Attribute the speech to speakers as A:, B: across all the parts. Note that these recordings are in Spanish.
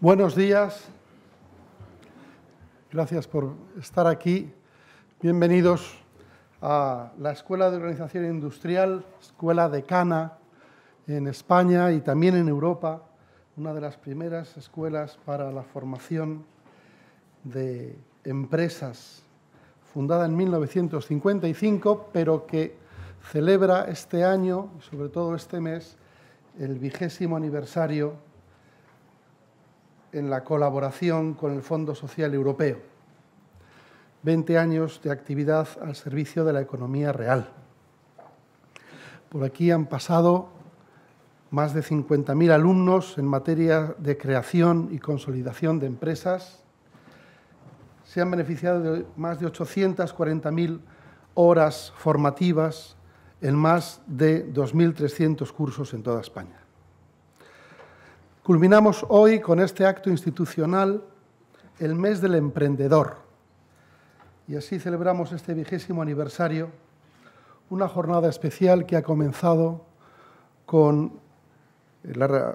A: Buenos días. Gracias por estar aquí. Bienvenidos a la Escuela de Organización Industrial, Escuela de Cana, en España y también en Europa, una de las primeras escuelas para la formación de empresas, fundada en 1955, pero que celebra este año, sobre todo este mes, el vigésimo aniversario en la colaboración con el Fondo Social Europeo. 20 años de actividad al servicio de la economía real. Por aquí han pasado más de 50.000 alumnos en materia de creación y consolidación de empresas. Se han beneficiado de más de 840.000 horas formativas en más de 2.300 cursos en toda España. Culminamos hoy con este acto institucional el mes del emprendedor. Y así celebramos este vigésimo aniversario, una jornada especial que ha comenzado con la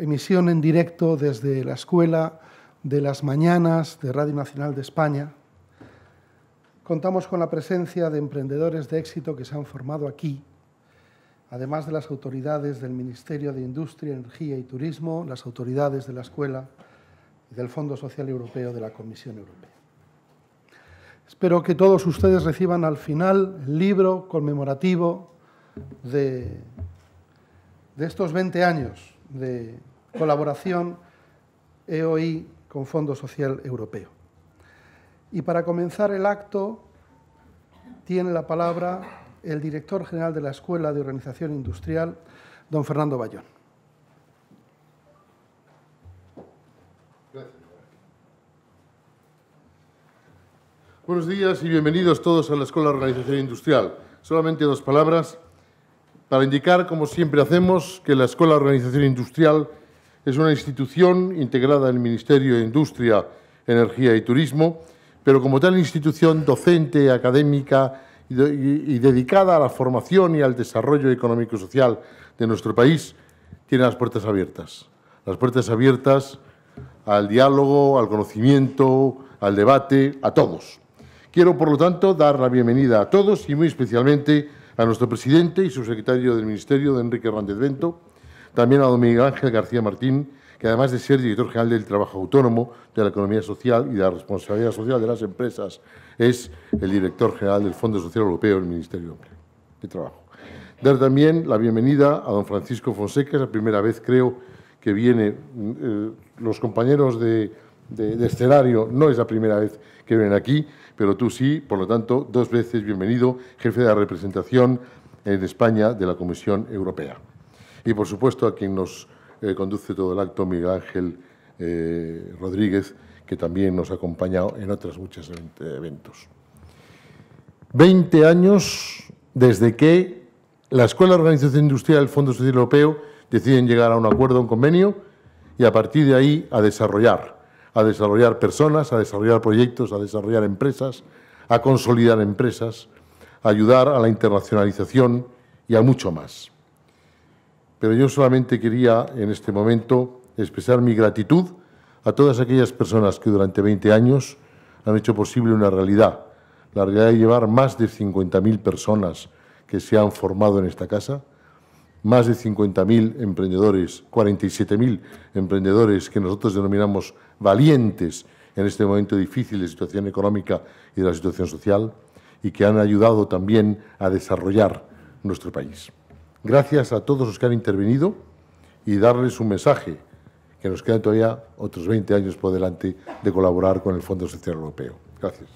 A: emisión en directo desde la Escuela de las Mañanas de Radio Nacional de España. Contamos con la presencia de emprendedores de éxito que se han formado aquí además de las autoridades del Ministerio de Industria, Energía y Turismo, las autoridades de la Escuela y del Fondo Social Europeo de la Comisión Europea. Espero que todos ustedes reciban al final el libro conmemorativo de, de estos 20 años de colaboración EOI con Fondo Social Europeo. Y para comenzar el acto, tiene la palabra el director general de la Escuela de Organización Industrial, don Fernando Bayón.
B: Buenos días y bienvenidos todos a la Escuela de Organización Industrial. Solamente dos palabras para indicar, como siempre hacemos, que la Escuela de Organización Industrial es una institución integrada en el Ministerio de Industria, Energía y Turismo, pero como tal institución docente, académica, y, dedicada a la formación y al desarrollo económico y social de nuestro país, tiene las puertas abiertas. Las puertas abiertas al diálogo, al conocimiento, al debate, a todos. Quiero, por lo tanto, dar la bienvenida a todos y muy especialmente a nuestro presidente y subsecretario del Ministerio, de Enrique Hernández Bento, también a don Miguel Ángel García Martín, que además de ser director general del trabajo autónomo, de la economía social y de la responsabilidad social de las empresas, es el director general del Fondo Social Europeo del Ministerio de Trabajo. Dar también la bienvenida a don Francisco Fonseca, es la primera vez creo que viene, mm, eh, los compañeros de, de, escenario no es la primera vez que vienen aquí, pero tú sí, por lo tanto, dos veces bienvenido, jefe de la representación en España de la Comisión Europea. Y por supuesto a quien nos conduce todo el acto Miguel Ángel eh, Rodríguez, que también nos ha acompañado en otros muchos eventos. Veinte años desde que la Escuela de Organización Industrial del Fondo Social Europeo deciden llegar a un acuerdo, a un convenio, y a partir de ahí a desarrollar, a desarrollar personas, a desarrollar proyectos, a desarrollar empresas, a consolidar empresas, a ayudar a la internacionalización y a mucho más pero yo solamente quería en este momento expresar mi gratitud a todas aquellas personas que durante 20 años han hecho posible una realidad, la realidad de llevar más de 50.000 personas que se han formado en esta casa, más de 50.000 emprendedores, 47.000 emprendedores que nosotros denominamos valientes en este momento difícil de situación económica y de la situación social y que han ayudado también a desarrollar nuestro país. Gracias a todos los que han intervenido y darles un mensaje, que nos quedan todavía otros 20 años por delante de colaborar con el Fondo Social Europeo. Gracias.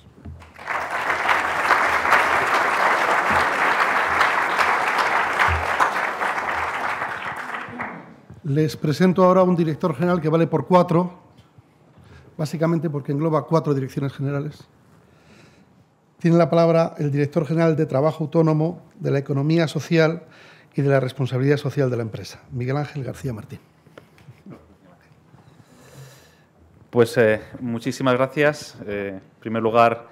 A: Les presento ahora a un director general que vale por cuatro, básicamente porque engloba cuatro direcciones generales. Tiene la palabra el director general de Trabajo Autónomo, de la Economía Social y de la Responsabilidad Social de la Empresa, Miguel Ángel García Martín.
C: Pues eh, muchísimas gracias. Eh, en primer lugar,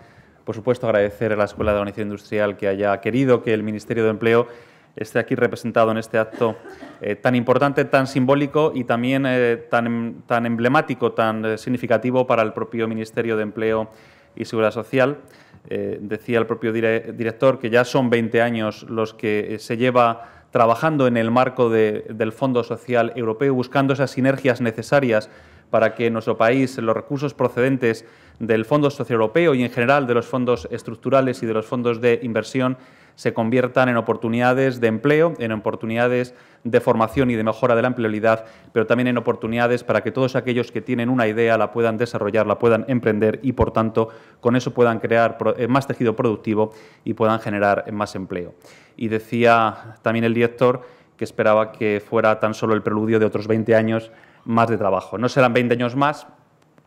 C: por supuesto, agradecer a la Escuela de Organización Industrial que haya querido que el Ministerio de Empleo esté aquí representado en este acto eh, tan importante, tan simbólico y también tan, em, tan, emblemático, tan significativo para el propio Ministerio de Empleo y Seguridad Social. decía el propio director que ya son 20 años los que se lleva trabajando en el marco del Fondo Social Europeo, buscando esas sinergias necesarias para que en nuestro país los recursos procedentes del Fondo Social Europeo y en general de los fondos estructurales y de los fondos de inversión se conviertan en oportunidades de empleo, en oportunidades de formación y de mejora de la empleabilidad, pero también en oportunidades para que todos aquellos que tienen una idea la puedan desarrollar, la puedan emprender y, por tanto, con eso puedan crear eh, más tejido productivo y puedan generar más empleo y decía también el director que esperaba que fuera tan solo el preludio de otros 20 años más de trabajo. No serán 20 años más,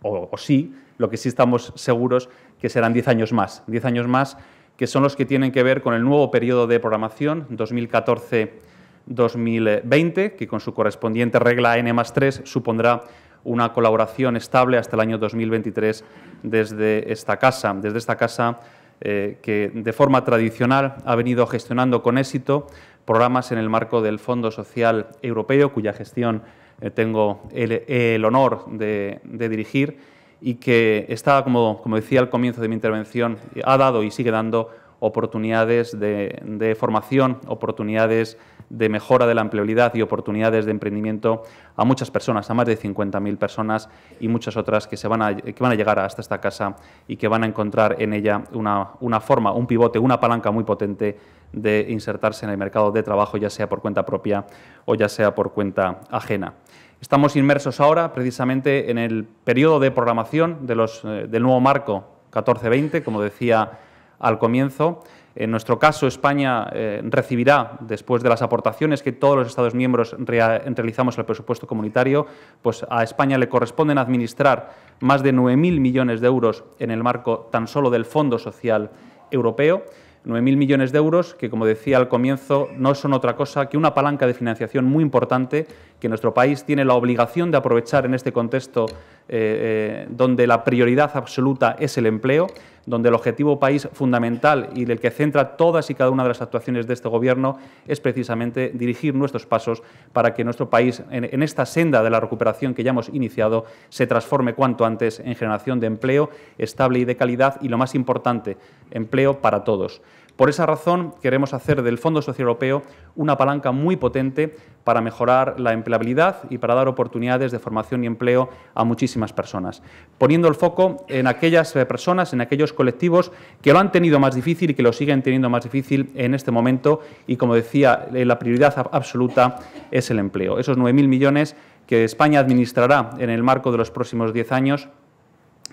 C: o, sí, lo que sí estamos seguros que serán 10 años más. 10 años más que son los que tienen que ver con el nuevo periodo de programación 2014-2020, que con su correspondiente regla N más 3 supondrá una colaboración estable hasta el año 2023 desde esta casa. Desde esta casa eh, que de forma tradicional ha venido gestionando con éxito programas en el marco del Fondo Social Europeo, cuya gestión eh, tengo el, honor de, dirigir y que está, como, decía al comienzo de mi intervención, ha dado y sigue dando oportunidades de, de formación, oportunidades de mejora de la empleabilidad y oportunidades de emprendimiento a muchas personas, a más de 50.000 personas y muchas otras que, se van a, que van a llegar hasta esta casa y que van a encontrar en ella una, forma, un pivote, una palanca muy potente de insertarse en el mercado de trabajo, ya sea por cuenta propia o ya sea por cuenta ajena. Estamos inmersos ahora precisamente en el periodo de programación eh, del nuevo marco 14-20, como decía al comienzo. En nuestro caso, España eh, recibirá, después de las aportaciones que todos los Estados miembros realizamos al presupuesto comunitario, pues a España le corresponden administrar más de 9.000 millones de euros en el marco tan solo del Fondo Social Europeo. 9.000 millones de euros que, como decía al comienzo, no son otra cosa que una palanca de financiación muy importante que nuestro país tiene la obligación de aprovechar en este contexto eh, eh, donde la prioridad absoluta es el empleo donde el objetivo país fundamental y del que centra todas y cada una de las actuaciones de este Gobierno es precisamente dirigir nuestros pasos para que nuestro país, en, en esta senda de la recuperación que ya hemos iniciado, se transforme cuanto antes en generación de empleo estable y de calidad y, lo más importante, empleo para todos. Por esa razón, queremos hacer del Fondo Social Europeo una palanca muy potente para mejorar la empleabilidad y para dar oportunidades de formación y empleo a muchísimas personas, poniendo el foco en aquellas eh, personas, en aquellos colectivos que lo han tenido más difícil y que lo siguen teniendo más difícil en este momento. Y como decía, eh, la prioridad absoluta es el empleo. Esos 9.000 millones que España administrará en el marco de los próximos 10 años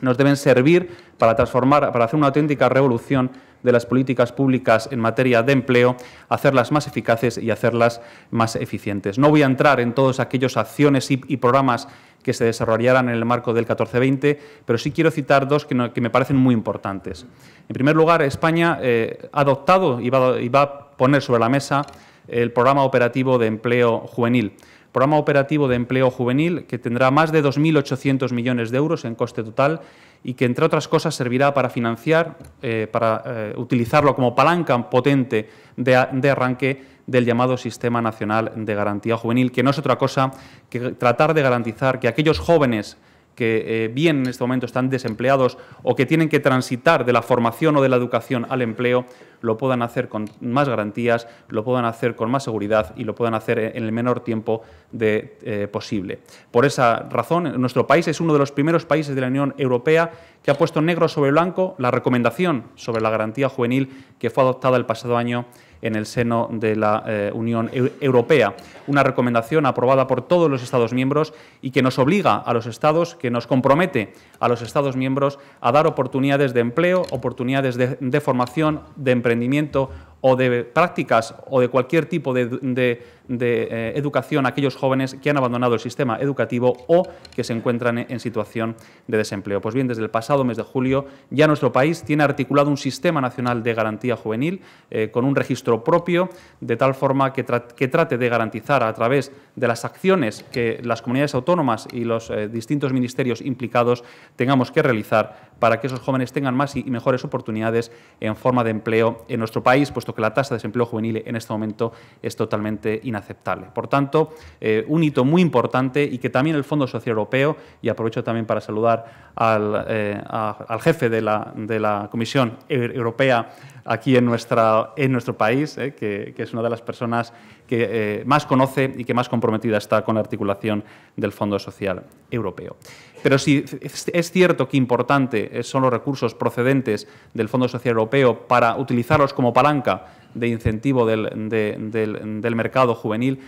C: nos deben servir para transformar, para hacer una auténtica revolución de las políticas públicas en materia de empleo, hacerlas más eficaces y hacerlas más eficientes. No voy a entrar en todas aquellas acciones y, programas que se desarrollarán en el marco del 1420, pero sí quiero citar dos que, me parecen muy importantes. En primer lugar, España eh, ha adoptado y va a poner sobre la mesa el programa operativo de empleo juvenil programa operativo de empleo juvenil que tendrá más de 2.800 millones de euros en coste total y que, entre otras cosas, servirá para financiar, eh, para eh, utilizarlo como palanca potente de arranque del llamado Sistema Nacional de Garantía Juvenil, que no es otra cosa que tratar de garantizar que aquellos jóvenes que eh, bien en este momento están desempleados o que tienen que transitar de la formación o de la educación al empleo, lo puedan hacer con más garantías, lo puedan hacer con más seguridad y lo puedan hacer en el menor tiempo de, eh, posible. Por esa razón, nuestro país es uno de los primeros países de la Unión Europea que ha puesto negro sobre blanco la recomendación sobre la garantía juvenil que fue adoptada el pasado año en el seno de la eh, Unión Europea. Una recomendación aprobada por todos los Estados miembros y que nos obliga a los Estados, que nos compromete a los Estados miembros a dar oportunidades de empleo, oportunidades de, formación, de emprendimiento o de prácticas o de cualquier tipo de, de eh, educación a aquellos jóvenes que han abandonado el sistema educativo o que se encuentran en, situación de desempleo. Pues bien, desde el pasado mes de julio ya nuestro país tiene articulado un sistema nacional de garantía juvenil eh, con un registro propio, de tal forma que, trate de garantizar a través de las acciones que las comunidades autónomas y los eh, distintos ministerios implicados tengamos que realizar para que esos jóvenes tengan más y, mejores oportunidades en forma de empleo en nuestro país, puesto que la tasa de desempleo juvenil en este momento es totalmente inadecuada por tanto, eh, un hito muy importante y que también el Fondo Social Europeo, y aprovecho también para saludar al, eh, jefe de la, Comisión Europea aquí en, nuestra, en nuestro país, eh, que, que, es una de las personas que eh, más conoce y que más comprometida está con la articulación del Fondo Social Europeo. Pero si es cierto que importante eh, son los recursos procedentes del Fondo Social Europeo para utilizarlos como palanca de incentivo del mercado juvenil,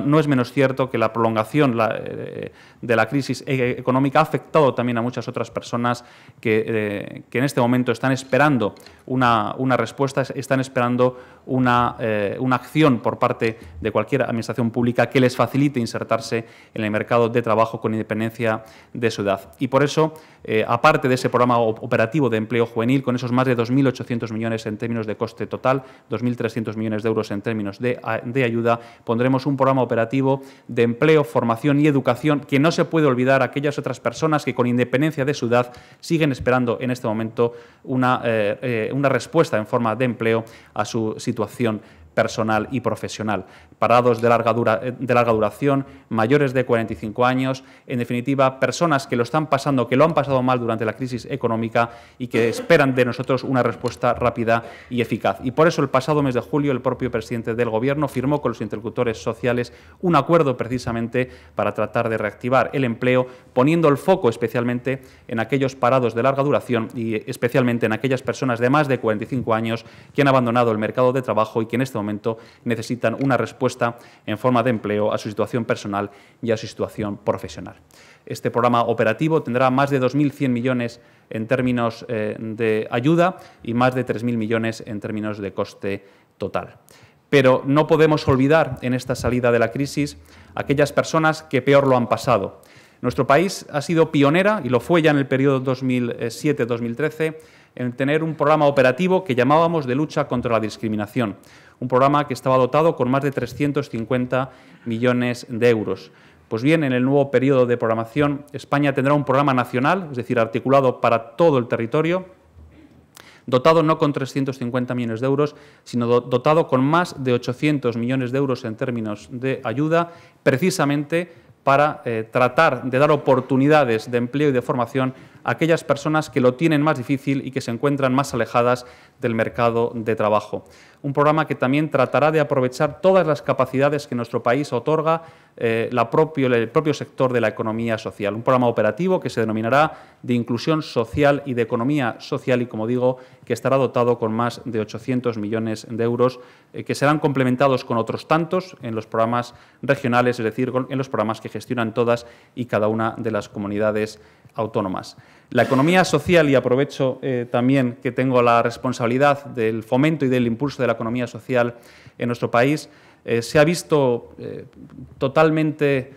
C: no es menos cierto que la prolongación eh, de la crisis e-, económica ha afectado también a muchas otras personas que, eh, en este momento están esperando una, respuesta, están esperando una, eh, una, acción por parte de cualquier administración pública que les facilite insertarse en el mercado de trabajo con independencia de su edad. Y por eso eh, aparte de ese programa operativo de empleo juvenil, con esos más de 2.800 millones en términos de coste total, 2.300 millones de euros en términos de, ayuda, pondremos un programa operativo de empleo, formación y educación que no se puede olvidar a aquellas otras personas que, con independencia de su edad, siguen esperando en este momento una eh, eh, respuesta en forma de empleo a su situación personal y profesional parados eh, de larga, duración, mayores de 45 años, en definitiva, personas que lo están pasando, que lo han pasado mal durante la crisis económica y que esperan de nosotros una respuesta rápida y eficaz. Y por eso el pasado mes de julio el propio presidente del Gobierno firmó con los interlocutores sociales un acuerdo precisamente para tratar de reactivar el empleo, poniendo el foco especialmente en aquellos parados de larga duración y especialmente en aquellas personas de más de 45 años que han abandonado el mercado de trabajo y que en este momento necesitan una respuesta en forma de empleo a su situación personal y a su situación profesional. Este programa operativo tendrá más de 2.100 millones en términos eh, de ayuda y más de 3.000 millones en términos de coste total. Pero no podemos olvidar en esta salida de la crisis aquellas personas que peor lo han pasado. Nuestro país ha sido pionera, y lo fue ya en el periodo 2007-2013, en tener un programa operativo que llamábamos de lucha contra la discriminación, un programa que estaba dotado con más de 350 millones de euros. Pues bien, en el nuevo periodo de programación, España tendrá un programa nacional, es decir, articulado para todo el territorio, dotado no con 350 millones de euros, sino dotado con más de 800 millones de euros en términos de ayuda, precisamente para eh, tratar de dar oportunidades de empleo y de formación aquellas personas que lo tienen más difícil y que se encuentran más alejadas del mercado de trabajo. Un programa que también tratará de aprovechar todas las capacidades que nuestro país otorga eh, propio, el propio sector de la economía social. Un programa operativo que se denominará de inclusión social y de economía social y, como digo, que estará dotado con más de 800 millones de euros eh, que serán complementados con otros tantos en los programas regionales, es decir, en los programas que gestionan todas y cada una de las comunidades autónomas. La economía social, y aprovecho eh, también que tengo la responsabilidad del fomento y del impulso de la economía social en nuestro país, eh, se ha visto eh, totalmente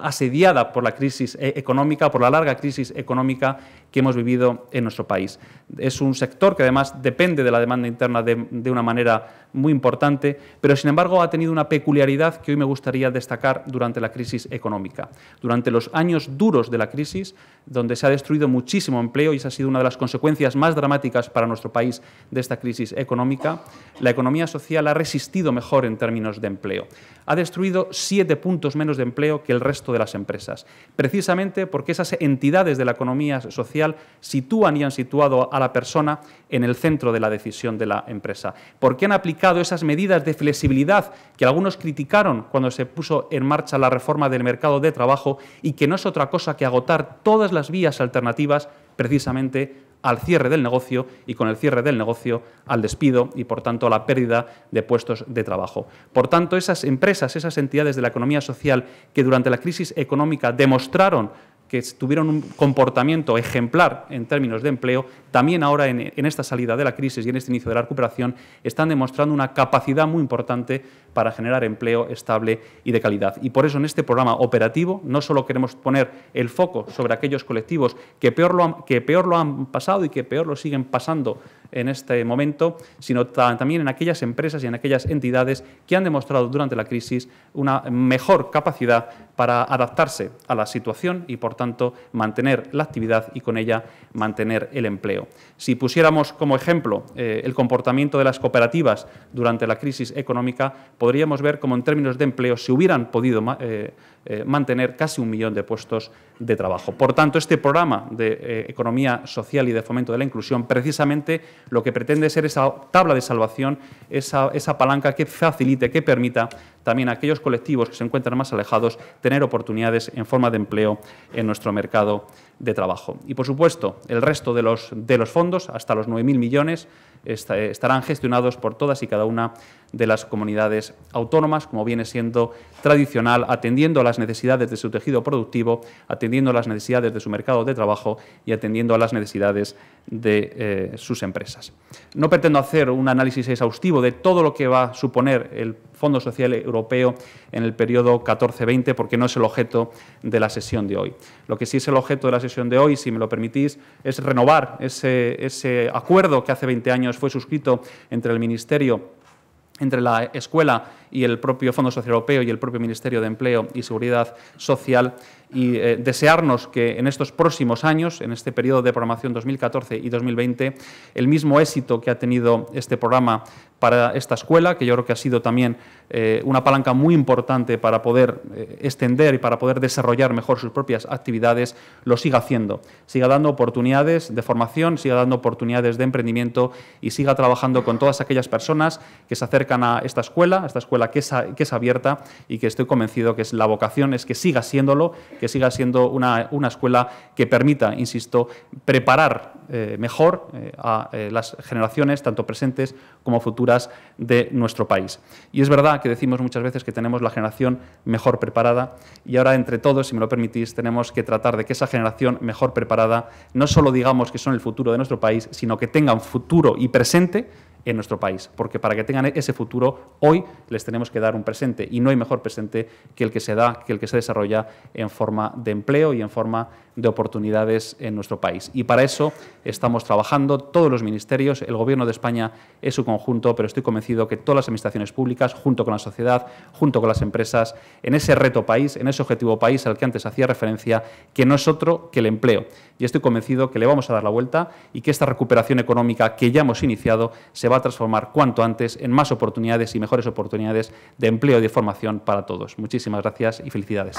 C: asediada por la crisis económica, por la larga crisis económica que hemos vivido en nuestro país. Es un sector que además depende de la demanda interna de, de una manera muy importante, pero sin embargo ha tenido una peculiaridad que hoy me gustaría destacar durante la crisis económica. Durante los años duros de la crisis, donde se ha destruido muchísimo empleo y esa ha sido una de las consecuencias más dramáticas para nuestro país de esta crisis económica, la economía social ha resistido mejor en términos de empleo. Ha destruido siete puntos menos de empleo que el resto de las empresas, precisamente porque esas entidades de la economía social sitúan y han situado a la persona en el centro de la decisión de la empresa. ¿Por qué han aplicado esas medidas de flexibilidad que algunos criticaron cuando se puso en marcha la reforma del mercado de trabajo y que no es otra cosa que agotar todas las vías alternativas precisamente al cierre del negocio y con el cierre del negocio al despido y por tanto a la pérdida de puestos de trabajo. Por tanto, esas empresas, esas entidades de la economía social que durante la crisis económica demostraron que tuvieron un comportamiento ejemplar en términos de empleo, también ahora en, esta salida de la crisis y en este inicio de la recuperación, están demostrando una capacidad muy importante para generar empleo estable y de calidad. Y por eso en este programa operativo no solo queremos poner el foco sobre aquellos colectivos que peor lo que peor lo han pasado y que peor lo siguen pasando en este momento, sino también en aquellas empresas y en aquellas entidades que han demostrado durante la crisis una mejor capacidad para adaptarse a la situación y, por tanto, mantener la actividad y con ella mantener el empleo. Si pusiéramos como ejemplo eh, el comportamiento de las cooperativas durante la crisis económica, podríamos ver cómo en términos de empleo se hubieran podido eh, eh, mantener casi un millón de puestos de trabajo. Por tanto, este programa de economía social y de fomento de la inclusión precisamente lo que pretende ser esa tabla de salvación, esa, esa palanca que facilite, que permita también a aquellos colectivos que se encuentran más alejados tener oportunidades en forma de empleo en nuestro mercado de trabajo. Y, por supuesto, el resto de los, de los fondos, hasta los 9.000 millones, eh, estarán gestionados por todas y cada una de las comunidades autónomas, como viene siendo tradicional, atendiendo a las necesidades de su tejido productivo, atendiendo a las necesidades de su mercado de trabajo y atendiendo a las necesidades de eh, sus empresas. No pretendo hacer un análisis exhaustivo de todo lo que va a suponer el Fondo Social Europeo en el periodo 14-20, porque no es el objeto de la sesión de hoy. Lo que sí es el objeto de la sesión de hoy, si me lo permitís, es renovar ese acuerdo que hace 20 años fue suscrito entre el Ministerio entre la escuela y el propio Fondo Social Europeo y el propio Ministerio de Empleo y Seguridad Social y eh, desearnos que en estos próximos años, en este periodo de programación 2014 y 2020, el mismo éxito que ha tenido este programa para esta escuela, que yo creo que ha sido también eh, una palanca muy importante para poder eh, extender y para poder desarrollar mejor sus propias actividades, lo siga haciendo. Siga dando oportunidades de formación, siga dando oportunidades de emprendimiento y siga trabajando con todas aquellas personas que se acercan a esta escuela, a esta escuela que es, que es abierta y que estoy convencido que es la vocación, es que siga siéndolo, que siga siendo una, una escuela que permita, insisto, preparar eh, mejor a las generaciones, tanto presentes como futuras de nuestro país. Y es verdad que decimos muchas veces que tenemos la generación mejor preparada y ahora entre todos, si me lo permitís, tenemos que tratar de que esa generación mejor preparada no solo digamos que son el futuro de nuestro país, sino que tengan futuro y presente en nuestro país, porque para que tengan ese futuro, hoy les tenemos que dar un presente y no hay mejor presente que el que se da, que el que se desarrolla en forma de empleo y en forma de oportunidades en nuestro país. Y para eso estamos trabajando todos los ministerios, el Gobierno de España es su conjunto, pero estoy convencido que todas las administraciones públicas, junto con la sociedad, junto con las empresas, en ese reto país, en ese objetivo país al que antes hacía referencia, que no es otro que el empleo. Y estoy convencido que le vamos a dar la vuelta y que esta recuperación económica que ya hemos iniciado se va va a transformar cuanto antes en más oportunidades y mejores oportunidades de empleo y de formación para todos. Muchísimas gracias y felicidades.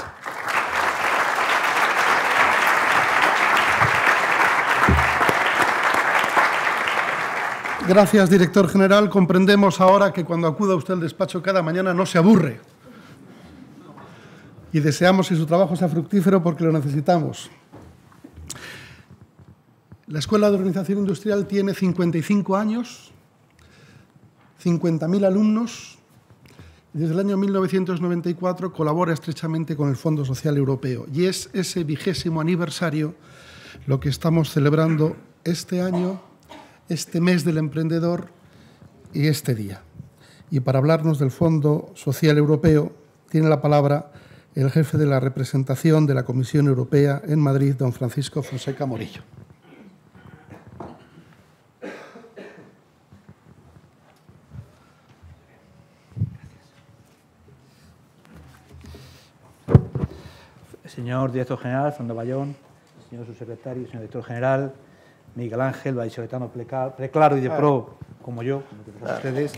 A: Gracias, director general. Comprendemos ahora que cuando acuda usted al despacho cada mañana no se aburre. Y deseamos que su trabajo sea fructífero porque lo necesitamos. La Escuela de Organización Industrial tiene 55 años 50.000 alumnos. Desde el año 1994 colabora estrechamente con el Fondo Social Europeo y es ese vigésimo aniversario lo que estamos celebrando este año, este mes del emprendedor y este día. Y para hablarnos del Fondo Social Europeo tiene la palabra el jefe de la representación de la Comisión Europea en Madrid, don Francisco Fonseca Morillo.
D: señor director general, Fernando Bayón, señor subsecretario, señor director general, Miguel Ángel, vallisoletano preclaro y de pro, como yo, como ustedes,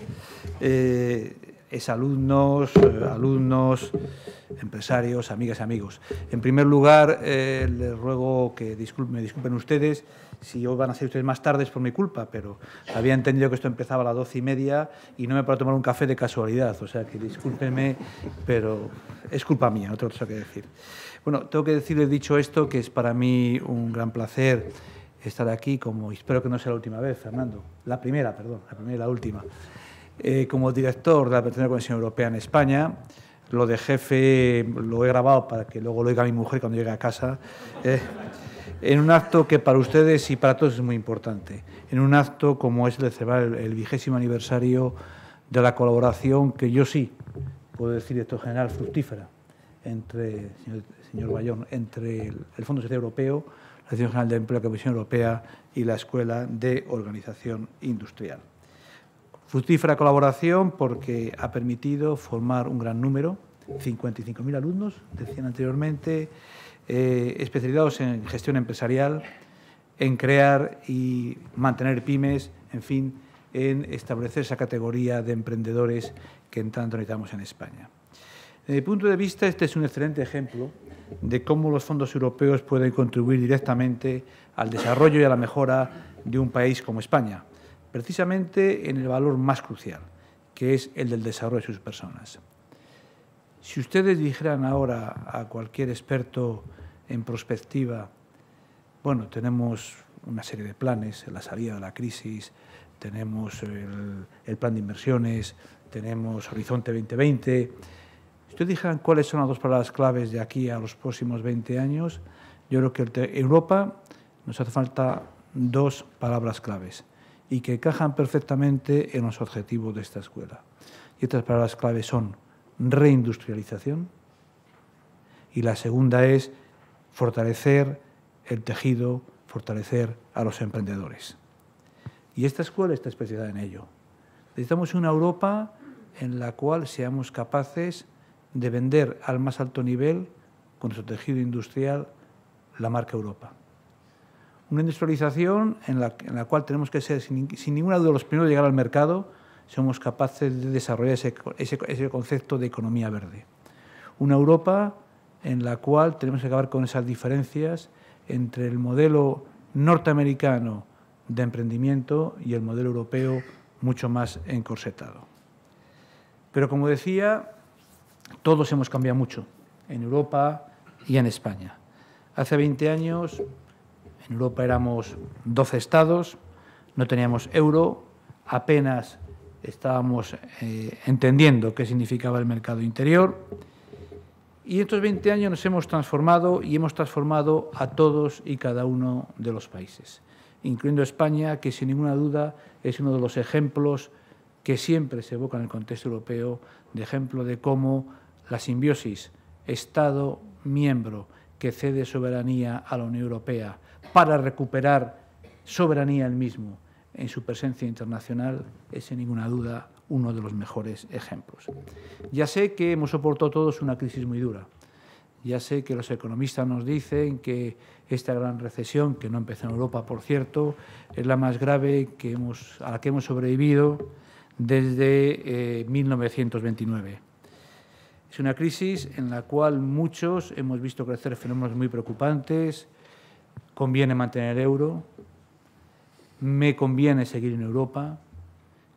D: eh, es alumnos, eh, alumnos, empresarios, amigas y amigos. En primer lugar, eh, les ruego que me disculpen ustedes si hoy van a ser ustedes más tarde por mi culpa, pero había entendido que esto empezaba a las doce y media y no me puedo tomar un café de casualidad, o sea que discúlpenme, pero es culpa mía, no tengo que decir. Bueno, tengo que decirles, dicho esto, que es para mí un gran placer estar aquí, como espero que no sea la última vez, Fernando, la primera, perdón, la primera y la última, eh, como director de la pertenencia de la Comisión Europea en España. Lo de jefe lo he grabado para que luego lo oiga mi mujer cuando llegue a casa. Eh, en un acto que para ustedes y para todos es muy importante. En un acto como es el de celebrar el vigésimo aniversario de la colaboración que yo sí puedo decir esto general fructífera entre señor Bayón, entre el, Fondo Social Europeo, la Dirección General de Empleo, la Comisión Europea y la Escuela de Organización Industrial. Fructífera colaboración porque ha permitido formar un gran número, 55.000 alumnos, decían anteriormente, eh, especializados en gestión empresarial, en crear y mantener pymes, en fin, en establecer esa categoría de emprendedores que en tanto necesitamos en España. Desde punto de vista, este es un excelente ejemplo de cómo los fondos europeos pueden contribuir directamente al desarrollo y a la mejora de un país como España, precisamente en el valor más crucial, que es el del desarrollo de sus personas. Si ustedes dijeran ahora a cualquier experto en prospectiva, bueno, tenemos una serie de planes, la salida de la crisis, tenemos el, el plan de inversiones, tenemos Horizonte 2020, si te dijeran cuáles son las dos palabras claves de aquí a los próximos 20 años, yo creo que Europa nos hace falta dos palabras claves y que encajan perfectamente en los objetivos de esta escuela. Y estas palabras claves son reindustrialización y la segunda es fortalecer el tejido, fortalecer a los emprendedores. Y esta escuela está especializada en ello. Necesitamos una Europa en la cual seamos capaces de vender al más alto nivel, con su tejido industrial, la marca Europa. Una industrialización en la, en la cual tenemos que ser, sin, ninguna duda, los primeros a llegar al mercado, somos capaces de desarrollar ese, ese concepto de economía verde. Una Europa en la cual tenemos que acabar con esas diferencias entre el modelo norteamericano de emprendimiento y el modelo europeo mucho más encorsetado. Pero como decía, todos hemos cambiado mucho, en Europa y en España. Hace 20 años, en Europa éramos 12 estados, no teníamos euro, apenas estábamos eh, entendiendo qué significaba el mercado interior. Y estos 20 años nos hemos transformado y hemos transformado a todos y cada uno de los países, incluyendo España, que sin ninguna duda es uno de los ejemplos que siempre se evoca en el contexto europeo, de ejemplo de cómo la simbiosis Estado-miembro que cede soberanía a la Unión Europea para recuperar soberanía el mismo en su presencia internacional es sin ninguna duda uno de los mejores ejemplos. Ya sé que hemos soportado todos una crisis muy dura. Ya sé que los economistas nos dicen que esta gran recesión, que no empezó en Europa, por cierto, es la más grave que hemos, a la que hemos sobrevivido desde 1929. Eh, es una crisis en la cual muchos hemos visto crecer fenómenos muy preocupantes. Conviene mantener el euro. Me conviene seguir en Europa.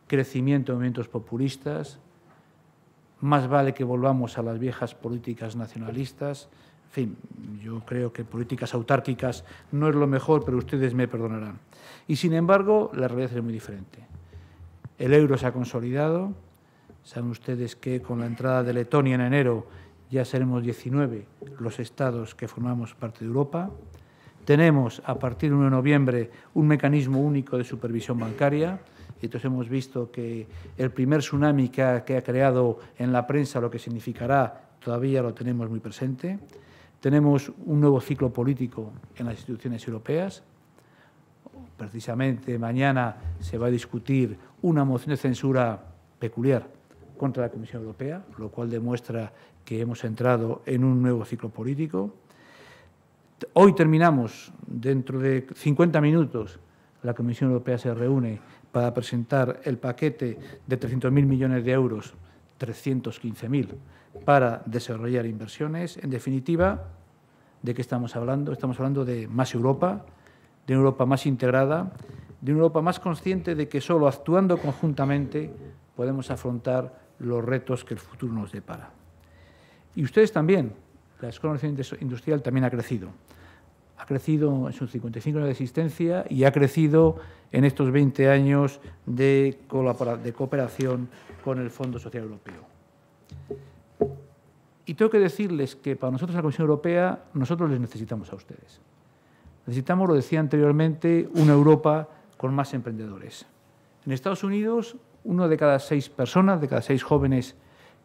D: Crecimiento de movimientos populistas. Más vale que volvamos a las viejas políticas nacionalistas. En fin, yo creo que políticas autárquicas no es lo mejor, pero ustedes me perdonarán. Y sin embargo, la realidad es muy diferente. El euro se ha consolidado Saben ustedes que con la entrada de Letonia en enero ya seremos 19 los estados que formamos parte de Europa. Tenemos a partir del 1 de noviembre un mecanismo único de supervisión bancaria. Entonces hemos visto que el primer tsunami que ha, que ha creado en la prensa lo que significará todavía lo tenemos muy presente. Tenemos un nuevo ciclo político en las instituciones europeas. Precisamente mañana se va a discutir una moción de censura peculiar contra la Comisión Europea, lo cual demuestra que hemos entrado en un nuevo ciclo político. Hoy terminamos, dentro de 50 minutos, la Comisión Europea se reúne para presentar el paquete de 300.000 millones de euros, 315.000, para desarrollar inversiones. En definitiva, ¿de qué estamos hablando? Estamos hablando de más Europa, de una Europa más integrada, de una Europa más consciente de que solo actuando conjuntamente podemos afrontar los retos que el futuro nos depara. Y ustedes también, la Escuela Industrial también ha crecido. Ha crecido en sus 55 años de existencia y ha crecido en estos 20 años de, de cooperación con el Fondo Social Europeo. Y tengo que decirles que para nosotros la Comisión Europea, nosotros les necesitamos a ustedes. Necesitamos, lo decía anteriormente, una Europa con más emprendedores. En Estados Unidos uno de cada seis personas, de cada seis jóvenes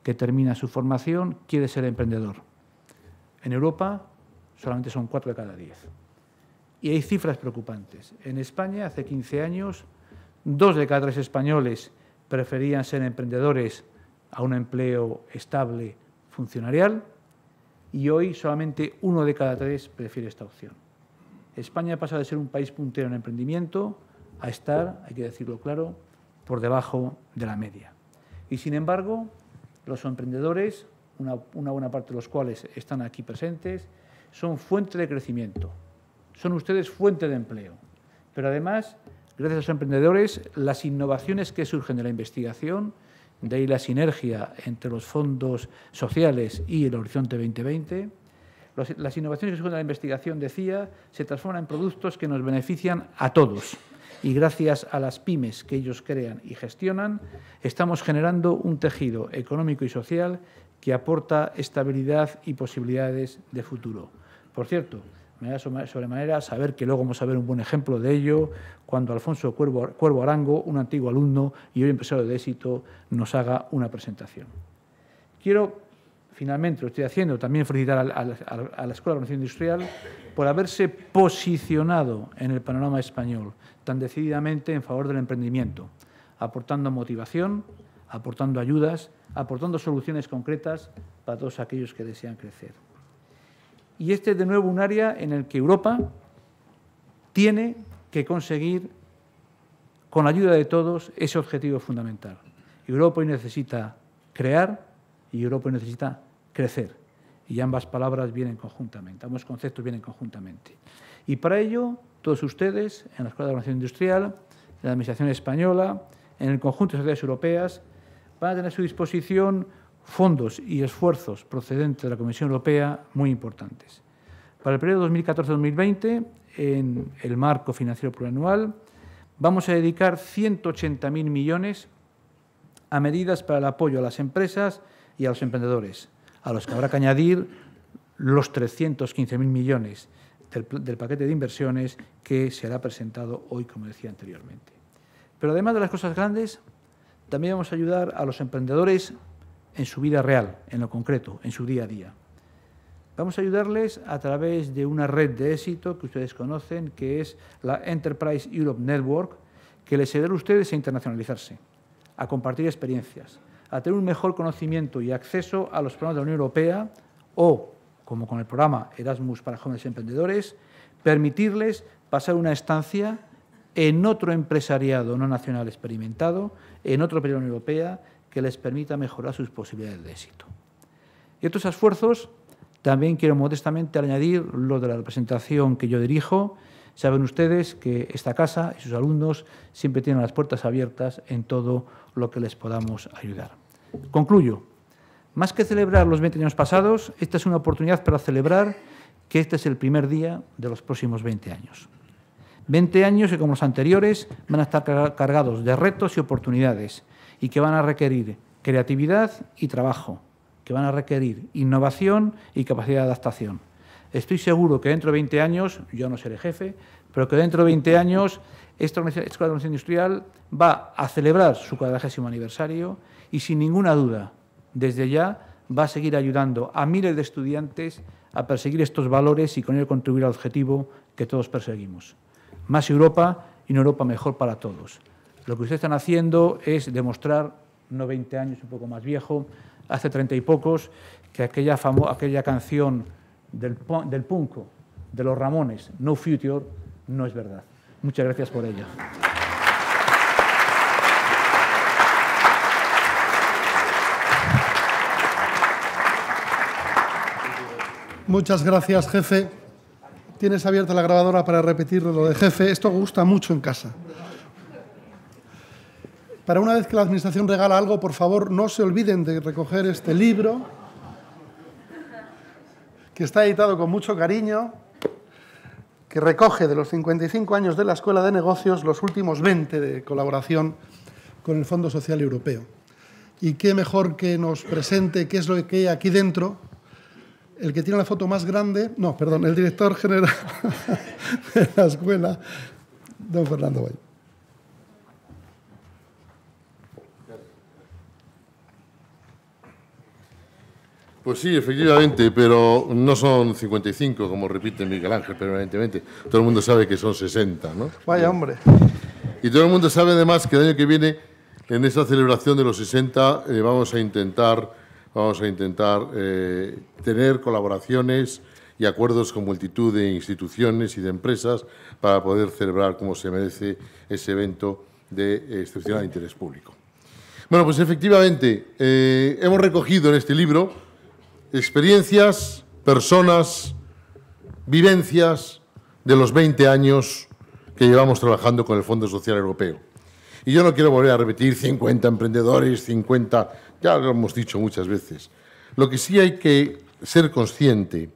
D: que termina su formación, quiere ser emprendedor. En Europa solamente son cuatro de cada diez. Y hay cifras preocupantes. En España, hace 15 años, dos de cada tres españoles preferían ser emprendedores a un empleo estable funcionarial y hoy solamente uno de cada tres prefiere esta opción. España pasa de ser un país puntero en emprendimiento a estar, hay que decirlo claro, por debajo de la media. Y sin embargo, los emprendedores, una, buena parte de los cuales están aquí presentes, son fuente de crecimiento, son ustedes fuente de empleo. Pero además, gracias a los emprendedores, las innovaciones que surgen de la investigación, de ahí la sinergia entre los fondos sociales y el Horizonte 2020, las innovaciones que surgen de la investigación, decía, se transforman en productos que nos benefician a todos y gracias a las pymes que ellos crean y gestionan, estamos generando un tejido económico y social que aporta estabilidad y posibilidades de futuro. Por cierto, me da sobremanera saber que luego vamos a ver un buen ejemplo de ello cuando Alfonso Cuervo, Arango, un antiguo alumno y hoy empresario de éxito, nos haga una presentación. Quiero finalmente lo estoy haciendo, también felicitar a, la Escuela de Organización Industrial por haberse posicionado en el panorama español, tan decididamente en favor del emprendimiento, aportando motivación, aportando ayudas, aportando soluciones concretas para todos aquellos que desean crecer. Y este es de nuevo un área en el que Europa tiene que conseguir, con la ayuda de todos, ese objetivo fundamental. Europa necesita crear y Europa necesita crecer. Y ambas palabras vienen conjuntamente, ambos conceptos vienen conjuntamente. Y para ello todos ustedes, en la Escuela de Organización Industrial, en la Administración Española, en el conjunto de sociedades europeas, van a tener a su disposición fondos y esfuerzos procedentes de la Comisión Europea muy importantes. Para el periodo 2014-2020, en el marco financiero plurianual, vamos a dedicar 180.000 millones a medidas para el apoyo a las empresas y a los emprendedores, a los que habrá que añadir los 315.000 millones del, paquete de inversiones que se será presentado hoy, como decía anteriormente. Pero además de las cosas grandes, también vamos a ayudar a los emprendedores en su vida real, en lo concreto, en su día a día. Vamos a ayudarles a través de una red de éxito que ustedes conocen, que es la Enterprise Europe Network, que les ayudará a ustedes a internacionalizarse, a compartir experiencias, a tener un mejor conocimiento y acceso a los programas de la Unión Europea o como con el programa Erasmus para jóvenes emprendedores, permitirles pasar una estancia en otro empresariado no nacional experimentado, en otro periodo europeo, que les permita mejorar sus posibilidades de éxito. Y estos esfuerzos, también quiero modestamente añadir lo de la representación que yo dirijo. Saben ustedes que esta casa y sus alumnos siempre tienen las puertas abiertas en todo lo que les podamos ayudar. Concluyo más que celebrar los 20 años pasados, esta es una oportunidad para celebrar que este es el primer día de los próximos 20 años. 20 años que, como los anteriores, van a estar cargados de retos y oportunidades y que van a requerir creatividad y trabajo, que van a requerir innovación y capacidad de adaptación. Estoy seguro que dentro de 20 años, yo no seré jefe, pero que dentro de 20 años esta organización industrial va a celebrar su cuadragésimo aniversario y sin ninguna duda desde ya va a seguir ayudando a miles de estudiantes a perseguir estos valores y con ello contribuir al objetivo que todos perseguimos. Más Europa y una Europa mejor para todos. Lo que ustedes están haciendo es demostrar, no 20 años, un poco más viejo, hace 30 y pocos, que aquella, aquella canción del, Punco, de los Ramones, No Future, no es verdad. Muchas gracias por ella.
A: Muchas gracias, jefe. Tienes abierta la grabadora para repetir lo de jefe. Esto gusta mucho en casa. Para una vez que la Administración regala algo, por favor, no se olviden de recoger este libro, que está editado con mucho cariño, que recoge de los 55 años de la Escuela de Negocios los últimos 20 de colaboración con el Fondo Social Europeo. Y qué mejor que nos presente qué es lo que hay aquí dentro el que tiene la foto más grande, no, perdón, el director general de la escuela, don Fernando Valle.
B: Pues sí, efectivamente, pero no son 55, como repite Miguel Ángel permanentemente. Todo el mundo sabe que son 60, ¿no? Vaya hombre. Y todo el mundo sabe además que el año que viene, en esta celebración de los 60, eh, vamos a intentar vamos a intentar eh, tener colaboraciones y acuerdos con multitud de instituciones y de empresas para poder celebrar como se merece ese evento de excepcional interés público. Bueno, pues efectivamente, eh, hemos recogido en este libro experiencias, personas, vivencias de los 20 años que llevamos trabajando con el Fondo Social Europeo. Y yo no quiero volver a repetir 50 emprendedores, 50 ya lo hemos dicho muchas veces. Lo que sí hay que ser consciente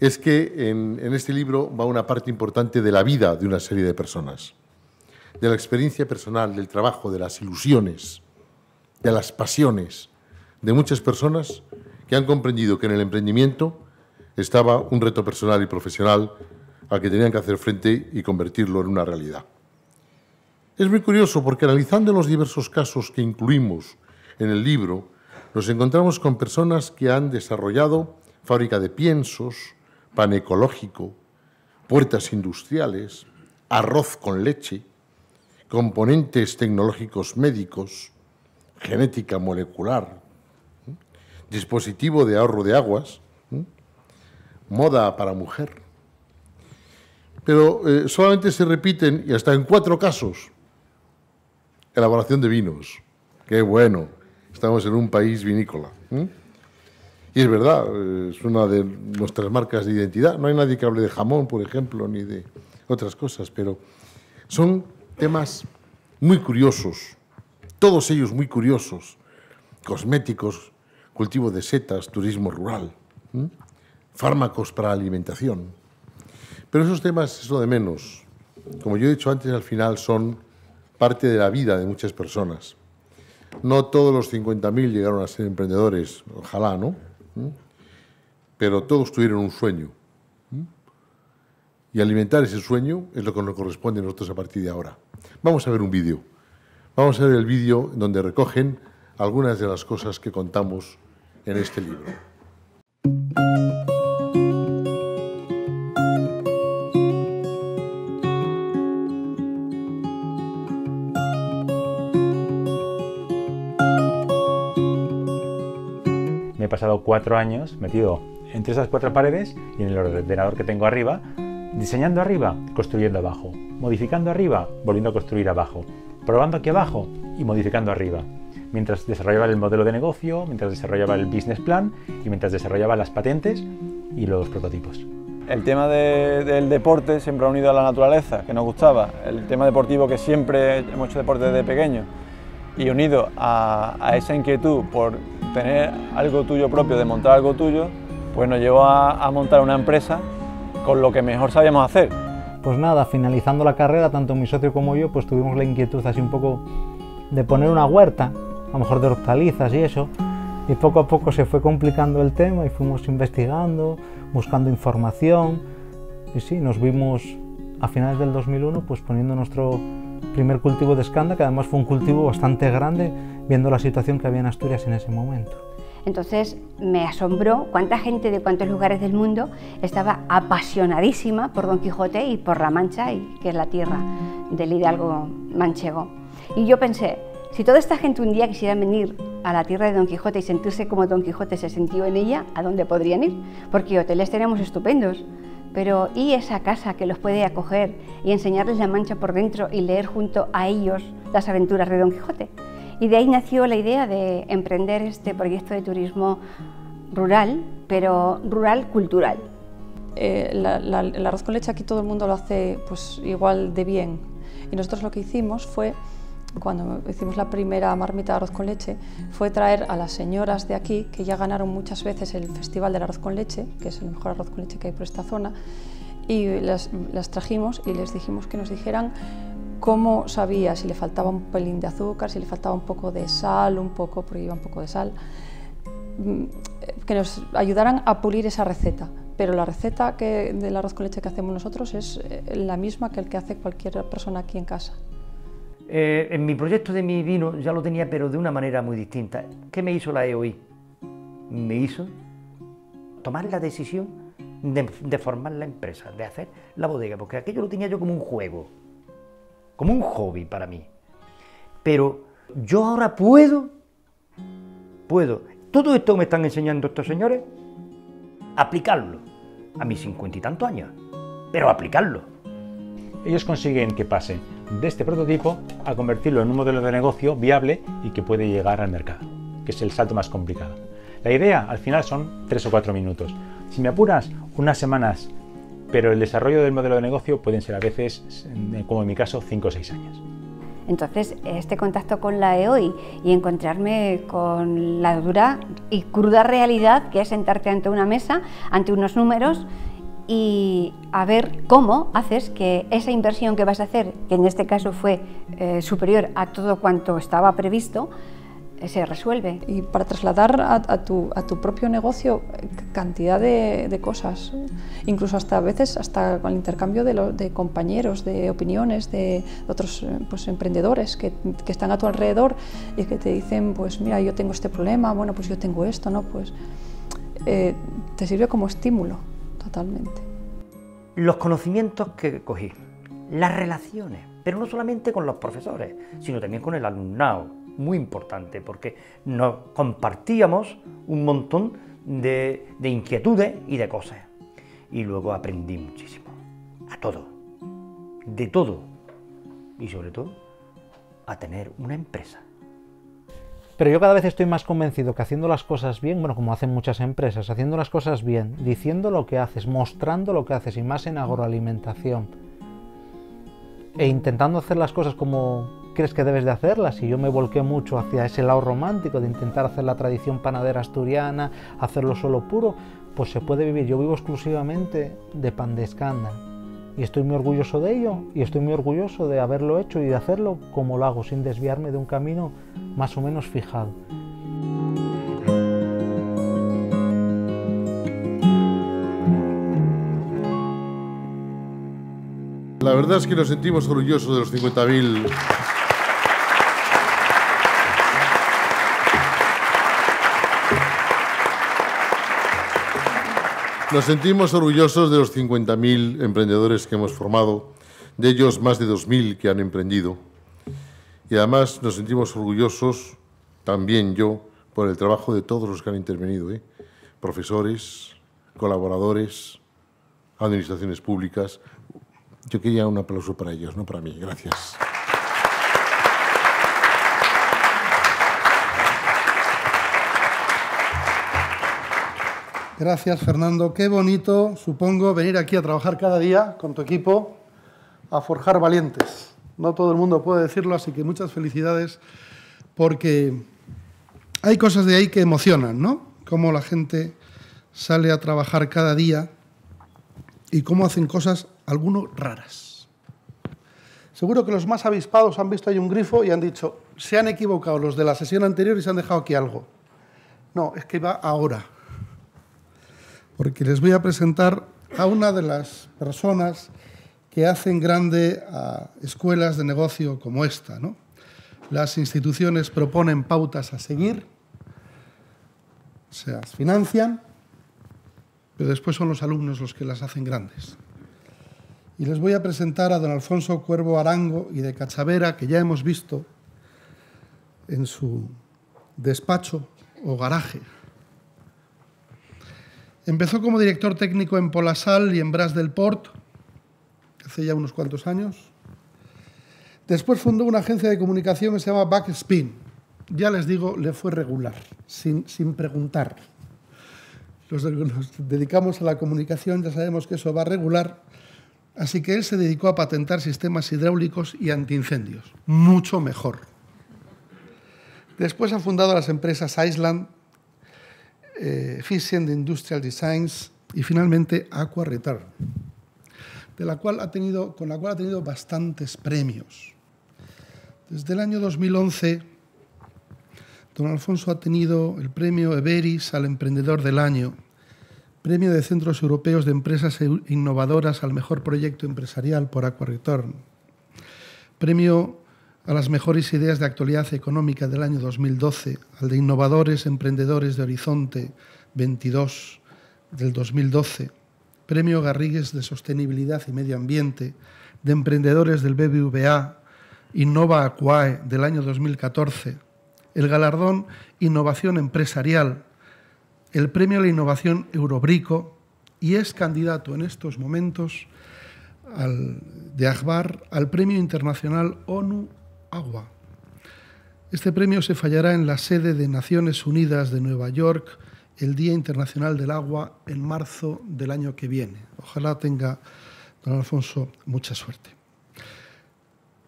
B: es que en, este libro va una parte importante de la vida de una serie de personas, de la experiencia personal, del trabajo, de las ilusiones, de las pasiones, de muchas personas que han comprendido que en el emprendimiento estaba un reto personal y profesional al que tenían que hacer frente y convertirlo en una realidad. Es muy curioso porque analizando los diversos casos que incluimos en el libro, nos encontramos con personas que han desarrollado fábrica de piensos, pan ecológico, puertas industriales, arroz con leche, componentes tecnológicos médicos, genética molecular, dispositivo de ahorro de aguas, moda para mujer. Pero eh, solamente se repiten, y hasta en cuatro casos, elaboración de vinos. ¡Qué bueno! Estamos en un país vinícola. Y es verdad, es una de nuestras marcas de identidad. No hay nadie que hable de jamón, por ejemplo, ni de otras cosas, pero son temas muy curiosos, todos ellos muy curiosos, cosméticos, cultivo de setas, turismo rural, fármacos para alimentación. Pero esos temas es de menos. Como yo he dicho antes, al final son parte de la vida de muchas personas. No todos los 50.000 llegaron a ser emprendedores, ojalá, ¿no? ¿Mm? Pero todos tuvieron un sueño. ¿Mm? Y alimentar ese sueño es lo que nos corresponde a nosotros a partir de ahora. Vamos a ver un vídeo. Vamos a ver el vídeo donde recogen algunas de las cosas que contamos en este libro.
E: he pasado cuatro años metido entre esas cuatro paredes y en el ordenador que tengo arriba, diseñando arriba, construyendo abajo, modificando arriba, volviendo a construir abajo, probando aquí abajo y modificando arriba, mientras desarrollaba el modelo de negocio, mientras desarrollaba el business plan y mientras desarrollaba las patentes y los prototipos. El tema del deporte siempre ha unido a la naturaleza, que nos gustaba, el tema deportivo que siempre hemos hecho deporte desde pequeño y unido a, esa inquietud por tener algo tuyo propio, de montar algo tuyo, pues nos llevó a, a, montar una empresa con lo que mejor sabíamos hacer.
F: Pues nada, finalizando la carrera, tanto mi socio como yo, pues tuvimos la inquietud así un poco de poner una huerta, a lo mejor de hortalizas y eso, y poco a poco se fue complicando el tema y fuimos investigando, buscando información, y sí, nos vimos a finales del 2001 pues poniendo nuestro primer cultivo de escanda, que además fue un cultivo bastante grande, viendo la situación que había en Asturias en ese momento.
G: Entonces me asombró cuánta gente de cuántos lugares del mundo estaba apasionadísima por Don Quijote y por La Mancha, y, que es la tierra del hidalgo manchego. Y yo pensé, si toda esta gente un día quisiera venir a la tierra de Don Quijote y sentirse como Don Quijote se sintió en ella, ¿a dónde podrían ir? Porque hoteles tenemos estupendos, pero ¿y esa casa que los puede acoger y enseñarles la mancha por dentro y leer junto a ellos las aventuras de Don Quijote? Y de ahí nació la idea de emprender este proyecto de turismo rural, pero rural cultural. Eh, la, el arroz con leche aquí todo el mundo lo hace pues igual de bien y nosotros lo que hicimos fue cuando hicimos la primera marmita de arroz con leche, fue traer a las señoras de aquí, que ya ganaron muchas veces el Festival del Arroz con Leche, que es el mejor arroz con leche que hay por esta zona, y las, las trajimos y les dijimos que nos dijeran cómo sabía si le faltaba un pelín de azúcar, si le faltaba un poco de sal, un poco, porque iba un poco de sal, mm, que nos ayudaran a pulir esa receta pero la receta del arroz con leche que hacemos nosotros es eh, la misma que el que hace cualquier persona aquí en casa.
D: Eh, en mi proyecto de mi vino ya lo tenía, pero de una manera muy distinta. ¿Qué me hizo la EOI? Me hizo tomar la decisión de, formar la empresa, de hacer la bodega, porque aquello lo tenía yo como un juego,
B: como un hobby para mí. Pero yo ahora puedo, puedo, todo
D: esto me están enseñando estos señores, aplicarlo a mis cincuenta y tantos años,
E: pero aplicarlo. Ellos consiguen que pase de este prototipo a convertirlo en un modelo de negocio viable y que puede llegar al mercado, que es el salto más complicado. La idea al final son tres o cuatro minutos. Si me apuras, unas semanas, pero el desarrollo del modelo de negocio pueden ser a veces, eh, como en mi caso, cinco o seis años.
G: Entonces, este contacto con la EOI y encontrarme con la dura y cruda realidad que es sentarte ante una mesa, ante unos números y a ver cómo haces que esa inversión que vas a hacer, que en este caso fue eh, superior a todo cuanto estaba previsto, eh, se resuelve. Y para trasladar a, tu, a tu, propio negocio eh, cantidad de, cosas, incluso hasta a veces hasta con el intercambio de, compañeros, de opiniones, de otros pues, emprendedores que, están a tu alrededor y que te dicen, pues mira, yo tengo este problema, bueno, pues yo tengo esto, ¿no? Pues te sirve como estímulo totalmente.
B: Los conocimientos que cogí,
G: las relaciones,
B: pero no solamente con los profesores, sino también con el alumnado, muy importante, porque nos compartíamos
D: un montón de, de inquietudes y de cosas. Y luego aprendí muchísimo, a todo, de todo, y sobre todo
B: a tener una empresa.
F: Pero yo cada vez estoy más convencido que haciendo las cosas bien, bueno, como hacen muchas empresas, haciendo las cosas bien, diciendo lo que haces, mostrando lo que haces y más en agroalimentación, e intentando hacer las cosas como crees que debes de hacerlas y yo me volqué mucho hacia ese lado romántico de intentar hacer la tradición panadera asturiana, hacerlo solo puro, pues se puede vivir. Yo vivo exclusivamente de pan de escándalo y estoy muy orgulloso de ello y estoy muy orgulloso de haberlo hecho y de hacerlo como lo hago, sin desviarme de un camino más o menos fijado.
B: La verdad es que nos sentimos orgullosos de los 50.000. Nos sentimos orgullosos de los 50.000 emprendedores que hemos formado, de ellos más de 2.000 que han emprendido. Y además nos sentimos orgullosos, también yo, por el trabajo de todos los que han intervenido, ¿eh? profesores, colaboradores, administraciones públicas. Yo quería un aplauso para ellos, no para mí. Gracias.
A: Gracias, Fernando. Qué bonito, supongo, venir aquí a trabajar cada día con tu equipo a forjar valientes. No todo el mundo puede decirlo, así que muchas felicidades porque hay cosas de ahí que emocionan, ¿no? Cómo la gente sale a trabajar cada día y cómo hacen cosas, algunos raras. Seguro que los más avispados han visto ahí un grifo y han dicho, se han equivocado los de la sesión anterior y se han dejado aquí algo. No, es que va ahora porque les voy a presentar a una de las personas que hacen grande a escuelas de negocio como esta. Las instituciones proponen pautas a seguir, se las financian, pero después son los alumnos los que las hacen grandes. Y les voy a presentar a don Alfonso Cuervo Arango y de Cachavera, que ya hemos visto en su despacho o garaje Empezó como director técnico en Polasal y en Bras del Port, hace ya unos cuantos años. Después fundó una agencia de comunicación que se llama Backspin. Ya les digo, le fue regular, sin, preguntar. Los nos dedicamos a la comunicación ya sabemos que eso va a regular, así que él se dedicó a patentar sistemas hidráulicos y antiincendios. Mucho mejor. Después ha fundado las empresas Island, eh, Efficient Industrial Designs y finalmente Aqua Return, de la cual ha tenido, con la cual ha tenido bastantes premios. Desde el año 2011, don Alfonso ha tenido el premio Everis al Emprendedor del Año, premio de Centros Europeos de Empresas e- Innovadoras al Mejor Proyecto Empresarial por Aqua Return, premio a las mejores ideas de actualidad económica del año 2012, al de Innovadores Emprendedores de Horizonte 22 del 2012, Premio Garrigues de Sostenibilidad y Medio Ambiente, de Emprendedores del BBVA, Innova Aquae del año 2014, el galardón Innovación Empresarial, el Premio a la Innovación Eurobrico y es candidato en estos momentos al, de AGBAR al Premio Internacional ONU agua. Este premio se fallará en la sede de Naciones Unidas de Nueva York el Día Internacional del Agua en marzo del año que viene. Ojalá tenga don Alfonso mucha suerte.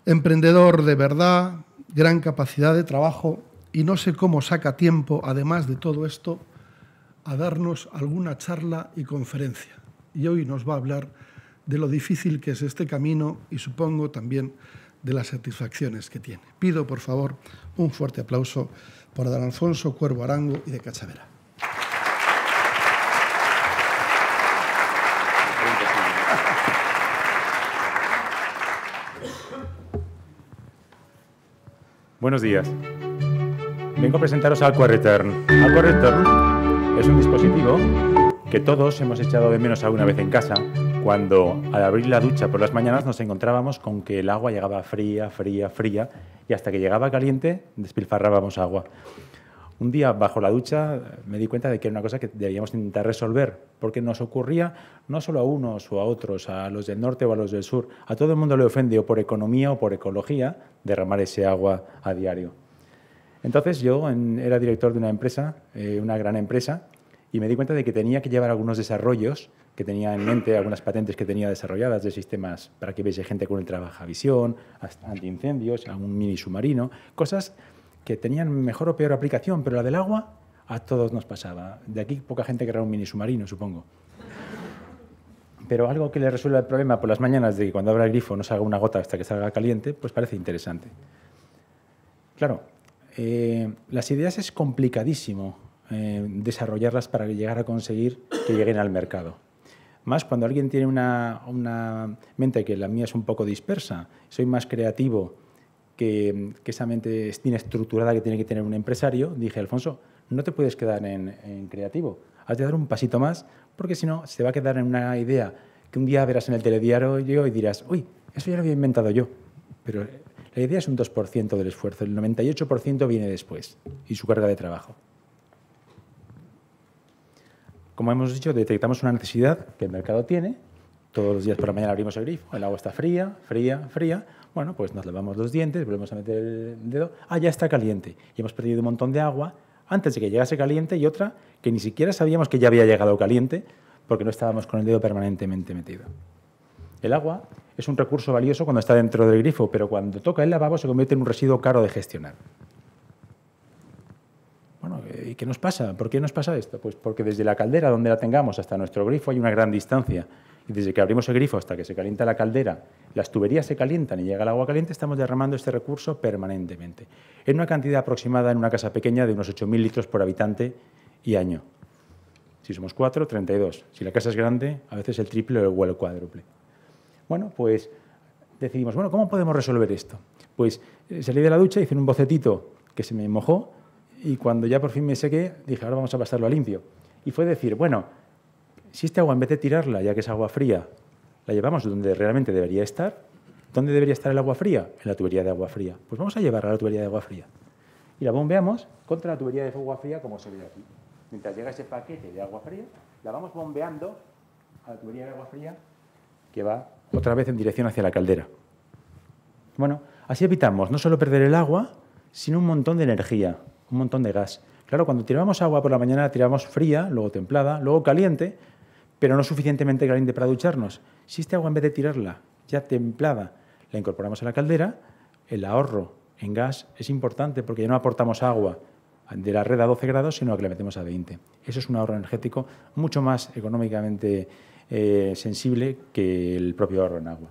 A: Emprendedor de verdad, gran capacidad de trabajo y no sé cómo saca tiempo, además de todo esto, a darnos alguna charla y conferencia. Y hoy nos va a hablar de lo difícil que es este camino y supongo también de las satisfacciones que tiene. Pido, por favor, un fuerte aplauso por don Alfonso Cuervo Arango y de Cachavera.
E: Buenos días. Vengo a presentaros al Return. Aqua es un dispositivo que todos hemos echado de menos alguna vez en casa cuando al abrir la ducha por las mañanas nos encontrábamos con que el agua llegaba fría, fría, fría, y hasta que llegaba caliente despilfarrábamos agua. Un día bajo la ducha me di cuenta de que era una cosa que debíamos intentar resolver, porque nos ocurría no solo a unos o a otros, a los del norte o a los del sur, a todo el mundo le ofende o por economía o por ecología derramar ese agua a diario. Entonces yo era director de una empresa, eh, una gran empresa, y me di cuenta de que tenía que llevar algunos desarrollos que tenía en mente algunas patentes que tenía desarrolladas de sistemas para que viese gente con el trabajavisión, hasta antiincendios, un mini submarino, cosas que tenían mejor o peor aplicación, pero la del agua a todos nos pasaba. De aquí poca gente querrá un mini submarino, supongo. Pero algo que le resuelva el problema por las mañanas de que cuando abra el grifo no salga una gota hasta que salga caliente, pues parece interesante. Claro, eh, las ideas es complicadísimo eh, desarrollarlas para llegar a conseguir que lleguen al mercado. Más cuando alguien tiene una, mente que la mía es un poco dispersa, soy más creativo que, esa mente estructurada que tiene que tener un empresario, dije, Alfonso, no te puedes quedar en, creativo, has de dar un pasito más, porque si no, se va a quedar en una idea que un día verás en el telediario y dirás, uy, eso ya lo había inventado yo. Pero la idea es un 2% del esfuerzo, el 98% viene después y su carga de trabajo como hemos dicho, detectamos una necesidad que el mercado tiene. Todos los días por la mañana abrimos el grifo, el agua está fría, fría, fría. Bueno, pues nos lavamos los dientes, volvemos a meter el dedo. Ah, ya está caliente. Y hemos perdido un montón de agua antes de que llegase caliente y otra que ni siquiera sabíamos que ya había llegado caliente porque no estábamos con el dedo permanentemente metido. El agua es un recurso valioso cuando está dentro del grifo, pero cuando toca el lavabo se convierte en un residuo caro de gestionar. Eh, qué nos pasa? ¿Por qué nos pasa esto? Pues porque desde la caldera, donde la tengamos, hasta nuestro grifo hay una gran distancia. Y desde que abrimos el grifo hasta que se calienta la caldera, las tuberías se calientan y llega el agua caliente, estamos derramando este recurso permanentemente. En una cantidad aproximada en una casa pequeña de unos 8.000 litros por habitante y año. Si somos cuatro, 32. Si la casa es grande, a veces el triple o el cuádruple. Bueno, pues decidimos, bueno, ¿cómo podemos resolver esto? Pues eh, salí de la ducha, y hice un bocetito que se me mojó y cuando ya por fin me seque dije, ahora vamos a pasarlo a limpio. Y fue decir, bueno, si este agua en vez de tirarla, ya que es agua fría, la llevamos donde realmente debería estar, ¿dónde debería estar el agua fría? En la tubería de agua fría. Pues vamos a llevarla a la tubería de agua fría. Y la bombeamos contra la tubería de agua fría, como se ve aquí. Mientras llega ese paquete de agua fría, la vamos bombeando a la tubería de agua fría, que va otra vez en dirección hacia la caldera. Bueno, así evitamos no solo perder el agua, sino un montón de energía un montón de gas. Claro, cuando tiramos agua por la mañana la tiramos fría, luego templada, luego caliente, pero no suficientemente caliente para ducharnos. Si este agua en vez de tirarla ya templada la incorporamos a la caldera, el ahorro en gas es importante porque ya no aportamos agua de la red a 12 grados, sino que la metemos a 20. Eso es un ahorro energético mucho más económicamente eh, sensible que el propio ahorro en agua.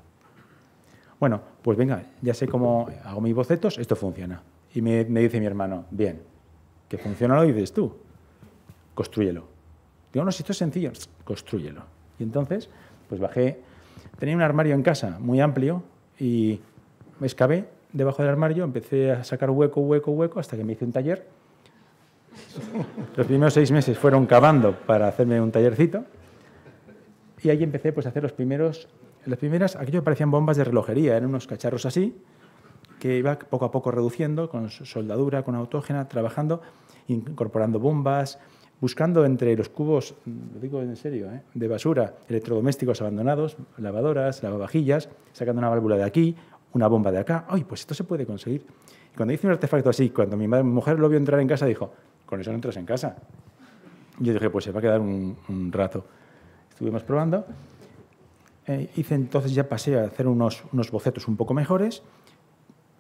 E: Bueno, pues venga, ya sé cómo hago mis bocetos, esto funciona. Y me, dice mi hermano, bien, que funciona lo dices tú, construyelo. Digo, no, si esto es sencillo, construyelo. Y entonces, pues bajé, tenía un armario en casa muy amplio y me excavé debajo del armario, empecé a sacar hueco, hueco, hueco, hasta que me hice un taller. Los primeros seis meses fueron cavando para hacerme un tallercito y ahí empecé pues, a hacer los primeros, las primeras, aquello parecían bombas de relojería, eran unos cacharros así, que iba poco a poco reduciendo con soldadura, con autógena, trabajando, incorporando bombas, buscando entre los cubos, mm, lo digo en serio, ¿eh? de basura, electrodomésticos abandonados, lavadoras, lavavajillas, sacando una válvula de aquí, una bomba de acá. ¡Ay, pues esto se puede conseguir! Y cuando hice un artefacto así, cuando mi, mujer lo vio entrar en casa, dijo, con eso no entras en casa. yo dije, pues se va a quedar un, rato. Estuvimos probando. Eh, hice entonces, ya pasé a hacer unos, unos bocetos un poco mejores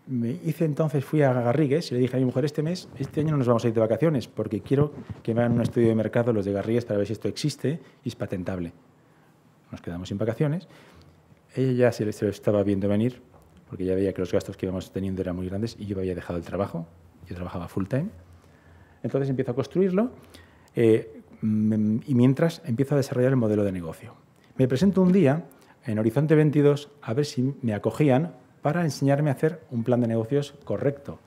E: me hice entonces, fui a Garrigues y le dije a mi mujer, este mes, este año no nos vamos a ir de vacaciones porque quiero que me hagan un estudio de mercado los de Garrigues para ver si esto existe y es patentable. Nos quedamos sin vacaciones. Ella ya se, lo estaba viendo venir porque ya veía que los gastos que íbamos teniendo eran muy grandes y yo había dejado el trabajo, yo trabajaba full time. Entonces empiezo a construirlo eh, mm, y mientras empiezo a desarrollar el modelo de negocio. Me presento un día en Horizonte 22 a ver si me acogían para enseñarme a hacer un plan de negocios correcto.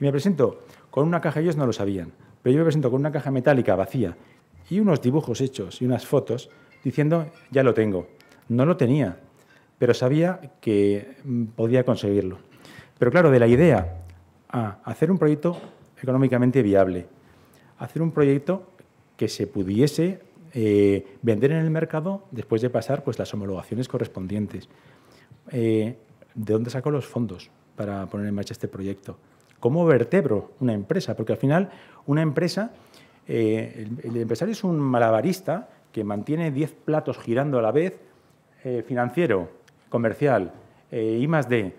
E: Y me presento con una caja, ellos no lo sabían, pero yo me presento con una caja metálica vacía y unos dibujos hechos y unas fotos diciendo, ya lo tengo. No lo tenía, pero sabía que mm, podía conseguirlo. Pero claro, de la idea a hacer un proyecto económicamente viable, hacer un proyecto que se pudiese eh, vender en el mercado después de pasar pues, las homologaciones correspondientes, eh, de dónde saco los fondos para poner en marcha este proyecto, cómo vertebro una empresa, porque al final una empresa, eh, el, empresario es un malabarista que mantiene 10 platos girando a la vez, eh, financiero, comercial, eh, I más D,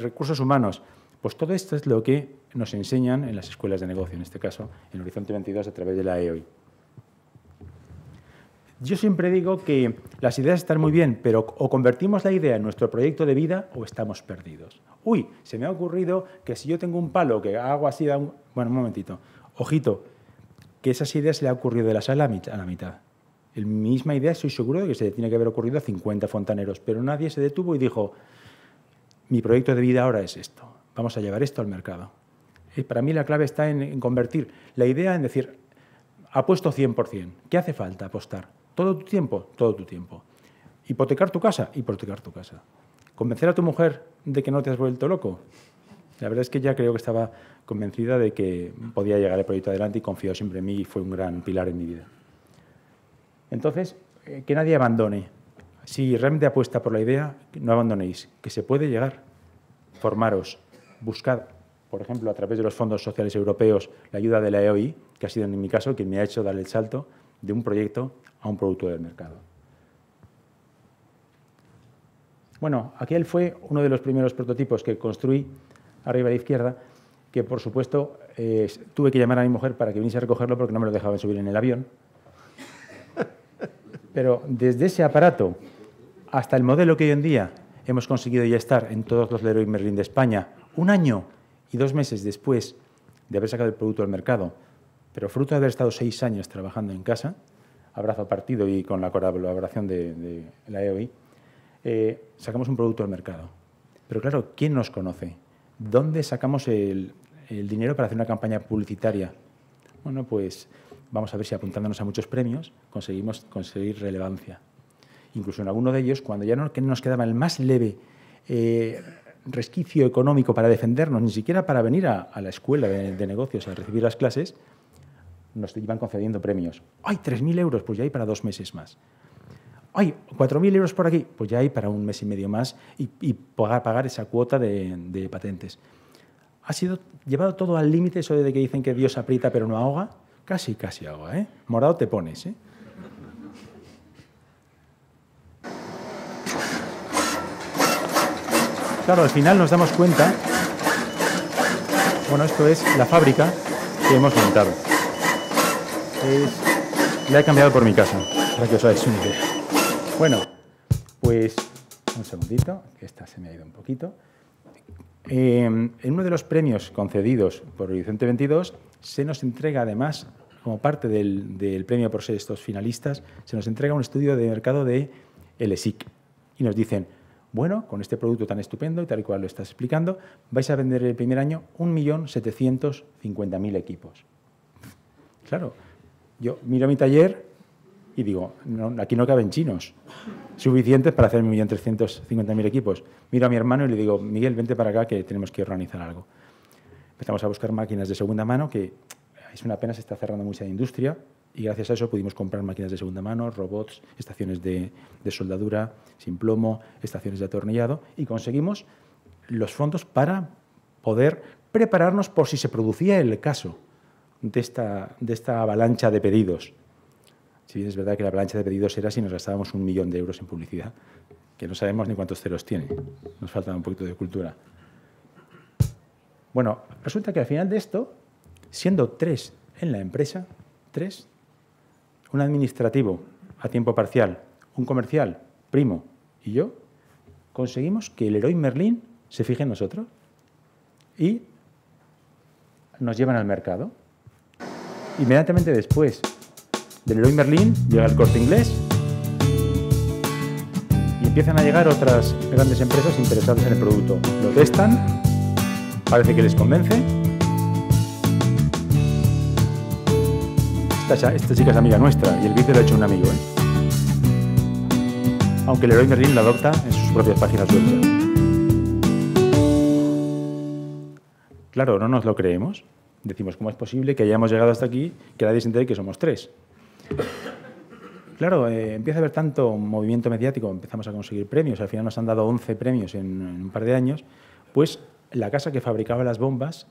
E: recursos humanos, pues todo esto es lo que nos enseñan en las escuelas de negocio, en este caso en Horizonte 22 a través de la EOI. Yo siempre digo que las ideas están muy bien, pero o convertimos la idea en nuestro proyecto de vida o estamos perdidos. Uy, se me ha ocurrido que si yo tengo un palo que hago así, bueno, un momentito, ojito, que esas ideas se le ha ocurrido de la sala a la mitad. La misma idea estoy seguro de que se le tiene que haber ocurrido a 50 fontaneros, pero nadie se detuvo y dijo, mi proyecto de vida ahora es esto, vamos a llevar esto al mercado. Eh, para mí la clave está en convertir la idea en decir, apuesto 100%, ¿qué hace falta apostar? Todo tu tiempo, todo tu tiempo. Hipotecar tu casa, hipotecar tu casa. Convencer a tu mujer de que no te has vuelto loco. La verdad es que ya creo que estaba convencida de que podía llegar el proyecto adelante y confió siempre en mí y fue un gran pilar en mi vida. Entonces, eh, que nadie abandone. Si realmente apuesta por la idea, no abandonéis, que se puede llegar. Formaros, buscad, por ejemplo, a través de los fondos sociales europeos, la ayuda de la EOI, que ha sido en mi caso quien me ha hecho dar el salto, de un proyecto a un producto del mercado. Bueno, aquel fue uno de los primeros prototipos que construí arriba a la izquierda, que por supuesto eh, tuve que llamar a mi mujer para que viniese a recogerlo porque no me lo dejaban subir en el avión. Pero desde ese aparato hasta el modelo que hoy en día hemos conseguido ya estar en todos los Leroy Merlin de España, un año y dos meses después de haber sacado el producto al mercado, pero fruto de haber estado seis años trabajando en casa, abrazo partido y con la colaboración de, la EOI, eh, sacamos un producto al mercado. Pero claro, ¿quién nos conoce? ¿Dónde sacamos el, dinero para hacer una campaña publicitaria? Bueno, pues vamos a ver si apuntándonos a muchos premios conseguimos conseguir relevancia. Incluso en alguno de ellos, cuando ya no nos quedaba el más leve eh, resquicio económico para defendernos, ni siquiera para venir a, la escuela de, negocios a recibir las clases, nos iban concediendo premios. ¡Ay, 3.000 euros! Pues ya hay para dos meses más. ¡Ay, 4.000 euros por aquí! Pues ya hay para un mes y medio más y, pagar, esa cuota de, patentes. Ha sido llevado todo al límite eso de que dicen que Dios aprieta pero no ahoga. Casi, casi ahoga, ¿eh? Morado te pones, ¿eh? Claro, al final nos damos cuenta, bueno, esto es la fábrica que hemos montado. Ya he cambiado por mi casa, para que os hagáis una idea. Bueno, pues un segundito, que esta se me ha ido un poquito. Em, en uno de los premios concedidos por Horizonte 22 se nos entrega además, como parte del, del premio por ser estos finalistas, se nos entrega un estudio de mercado de LSIC. E y nos dicen, bueno, con este producto tan estupendo y tal y cual lo estás explicando, vais a vender el primer año 1.750.000 equipos. Claro, yo miro mi taller y digo, aquí no caben chinos suficientes para hacer 1.350.000 equipos. Miro a mi hermano y le digo, Miguel, vente para acá que tenemos que organizar algo. Empezamos a buscar máquinas de segunda mano, que es una pena, se está cerrando mucha industria, y gracias a eso pudimos comprar máquinas de segunda mano, robots, estaciones de soldadura sin plomo, estaciones de atornillado, y conseguimos los fondos para poder prepararnos por si se producía el caso de esta, de esta avalancha de pedidos. Si bien es verdad que la avalancha de pedidos era si nos gastábamos un millón de euros en publicidad, que no sabemos ni cuántos ceros tiene. Nos falta un poquito de cultura. Bueno, resulta que al final de esto, siendo tres en la empresa, tres, un administrativo a tiempo parcial, un comercial, primo y yo, conseguimos que el héroe Merlín se fije en nosotros y nos llevan al mercado. Inmediatamente después del Leroy Merlin llega el corte inglés y empiezan a llegar otras grandes empresas interesadas en el producto. Lo testan, parece que les convence. Esta, chica es amiga nuestra y el vídeo lo ha hecho un amigo. ¿eh? Aunque Leroy Merlin la adopta en sus propias páginas web. Claro, no nos lo creemos. Decimos, ¿cómo es posible que hayamos llegado hasta aquí, que nadie se entere que somos tres? Claro, eh, empieza a haber tanto movimiento mediático, empezamos a conseguir premios, al final nos han dado 11 premios en, un par de años, pues la casa que fabricaba las bombas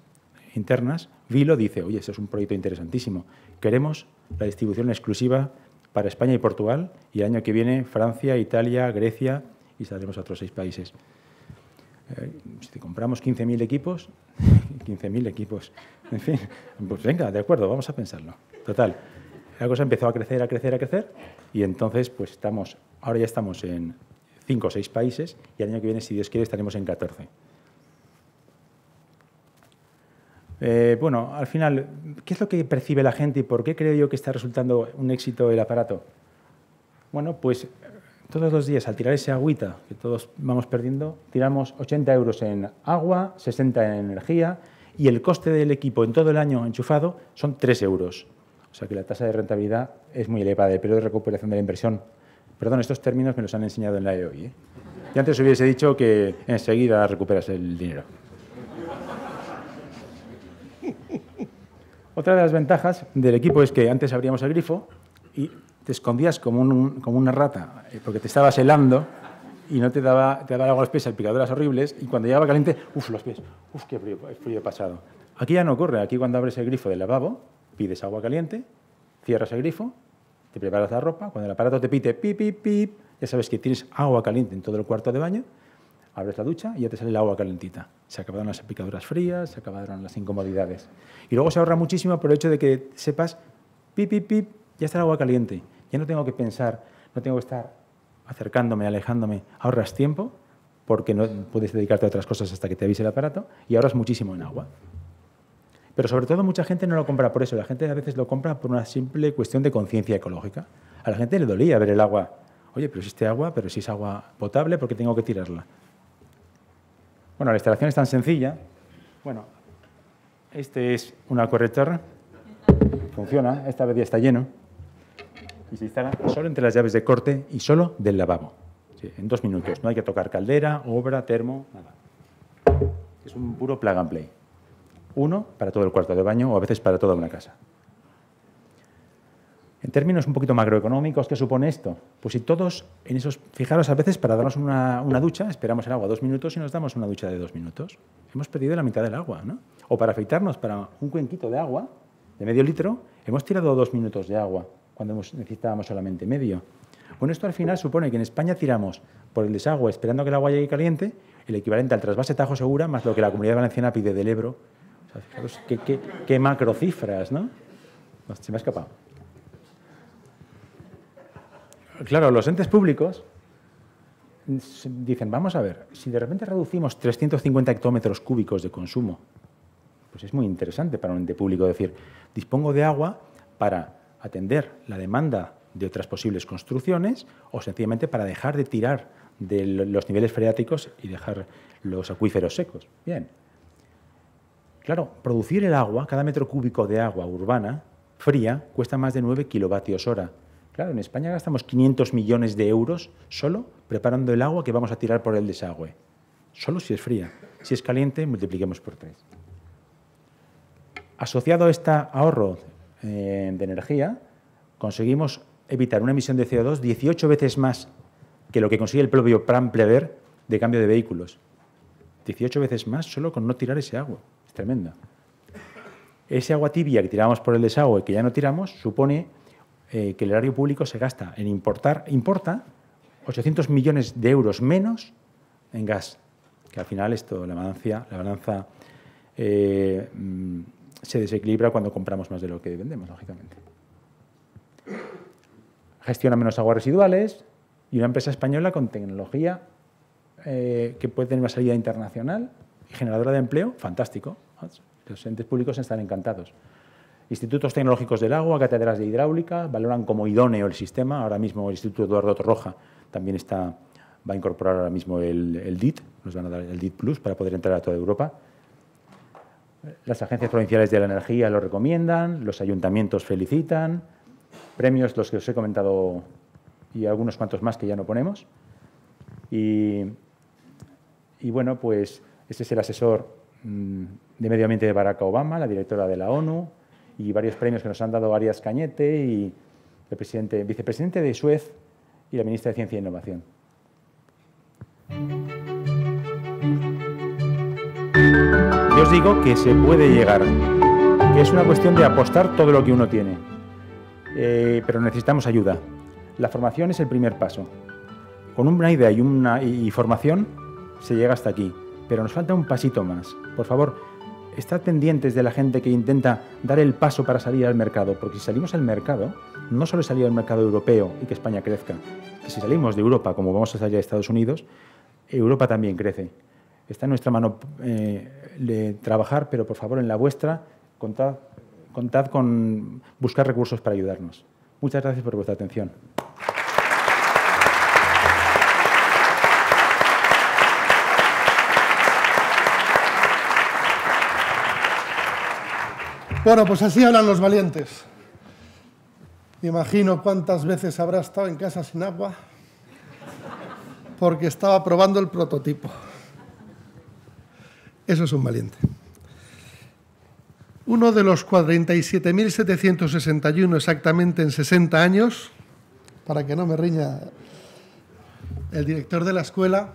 E: internas, Vilo, dice, oye, esto es un proyecto interesantísimo, queremos la distribución exclusiva para España y Portugal, y el año que viene Francia, Italia, Grecia y saldremos a otros seis países. Eh, si compramos 15.000 equipos, 15.000 equipos, en fin, pues venga, de acuerdo, vamos a pensarlo. Total, la cosa empezó a crecer, a crecer, a crecer, y entonces pues estamos, ahora ya estamos en 5 o 6 países, y el año que viene, si Dios quiere, estaremos en 14. Eh, bueno, al final, ¿qué es lo que percibe la gente y por qué creo yo que está resultando un éxito el aparato? Bueno, pues todos los días al tirar ese agüita que todos vamos perdiendo, tiramos 80 euros en agua, 60 en energía y el coste del equipo en todo el año enchufado son 3 euros. O sea que la tasa de rentabilidad es muy elevada, el periodo de recuperación de la inversión. Perdón, estos términos me los han enseñado en la EOI. ¿eh? Y antes hubiese dicho que enseguida recuperas el dinero. Otra de las ventajas del equipo es que antes abríamos el grifo y te escondías como, un, como una rata, eh, porque te estabas helando y no te daba, te daba agua a los pies, salpicaduras horribles, y cuando llegaba caliente, uff, los pies, uff, qué frío, eh, frío pasado. Aquí ya no ocurre, aquí cuando abres el grifo del lavabo, pides agua caliente, cierras el grifo, te preparas la ropa, cuando el aparato te pite pip, pip, pip, ya sabes que tienes agua caliente en todo el cuarto de baño, abres la ducha y ya te sale el agua calentita. Se acabaron las picaduras frías, se acabaron las incomodidades. Y luego se ahorra muchísimo por el hecho de que sepas, pip, pip, pip, ya está el agua caliente. Ya no tengo que pensar, no tengo que estar acercándome, alejándome. Ahorras tiempo porque no puedes dedicarte a otras cosas hasta que te avise el aparato y ahorras muchísimo en agua. Pero sobre todo mucha gente no lo compra por eso, la gente a veces lo compra por una simple cuestión de conciencia ecológica. A la gente le dolía ver el agua. Oye, pero existe agua, pero si es agua potable, ¿por qué tengo que tirarla? Bueno, la instalación es tan sencilla. Bueno, este es una correctora. Funciona, esta vez ya está lleno y se instala solo entre las llaves de corte y solo del lavabo. en dos minutos. No hay que tocar caldera, obra, termo, nada. Es un puro plug and play. Uno para todo el cuarto de baño o a veces para toda una casa. En términos un poquito macroeconómicos, ¿qué supone esto? Pues si todos, en esos, fijaros, a veces para darnos una, una, ducha, esperamos el agua dos minutos y nos damos una ducha de dos minutos. Hemos perdido la mitad del agua, ¿no? O para afeitarnos, para un cuenquito de agua de medio litro, hemos tirado dos minutos de agua cuando necesitábamos solamente medio. Bueno, esto al final supone que en España tiramos por el desagüe esperando que el agua llegue caliente el equivalente al trasvase Tajo Segura más lo que la comunidad valenciana pide del Ebro. fijaros qué, qué, qué macrocifras, ¿no? Se me ha escapado. Claro, los entes públicos dicen, vamos a ver, si de repente reducimos 350 hectómetros cúbicos de consumo, pues es muy interesante para un ente público decir, dispongo de agua para atender la demanda de otras posibles construcciones o sencillamente para dejar de tirar de los niveles freáticos y dejar los acuíferos secos. Bien. Claro, producir el agua, cada metro cúbico de agua urbana fría cuesta más de 9 kilovatios hora. Claro, en España gastamos 500 millones de euros solo preparando el agua que vamos a tirar por el desagüe. Solo si es fría. Si es caliente, multipliquemos por 3. Asociado a este ahorro eh, de energía, conseguimos evitar una emisión de CO2 18 veces más que lo que consigue el propio plan Plever de cambio de vehículos. 18 veces más solo con no tirar ese agua. Es tremenda Ese agua tibia que tiramos por el desagüe, que ya no tiramos, supone eh, que el erario público se gasta en importar, importa 800 millones de euros menos en gas, que al final esto, la balanza, la balanza eh, mm, se desequilibra cuando compramos más de lo que vendemos, lógicamente. Gestiona menos aguas residuales y una empresa española con tecnología eh, que puede tener una salida internacional y generadora de empleo, fantástico. Los entes públicos están encantados. Institutos tecnológicos del agua, cátedras de hidráulica, valoran como idóneo el sistema. Ahora mismo el Instituto Eduardo Torroja también está, va a incorporar ahora mismo el, el DIT, nos van a dar el DIT Plus para poder entrar a toda Europa. Las agencias provinciales de la energía lo recomiendan, los ayuntamientos felicitan, premios los que os he comentado y algunos cuantos más que ya no ponemos. Y, bueno, pues este es el asesor mm, de medio ambiente de Barack Obama, la directora de la ONU, y varios premios que nos han dado Arias Cañete y el presidente, vicepresidente de Suez y la ministra de Ciencia e Innovación. Yo os digo que se puede llegar, que es una cuestión de apostar todo lo que uno tiene, eh, pero necesitamos ayuda. La formación es el primer paso. Con una idea y, una, y formación se llega hasta aquí, pero nos falta un pasito más. Por favor, estad pendientes de la gente que intenta dar el paso para salir al mercado, porque si salimos al mercado, no solo es salir al mercado europeo y que España crezca, que si salimos de Europa, como vamos a salir de Estados Unidos, Europa también crece. Está en nuestra mano eh, trabajar, pero por favor en la vuestra contad, contad con buscar recursos para ayudarnos. Muchas gracias por vuestra atención.
A: Bueno, pues así hablan los valientes. Imagino cuántas veces habrá estado en casa sin agua porque estaba probando el prototipo. Eso es un valiente. Uno de los 47.761 exactamente en 60 años, para que no me riña el director de la escuela,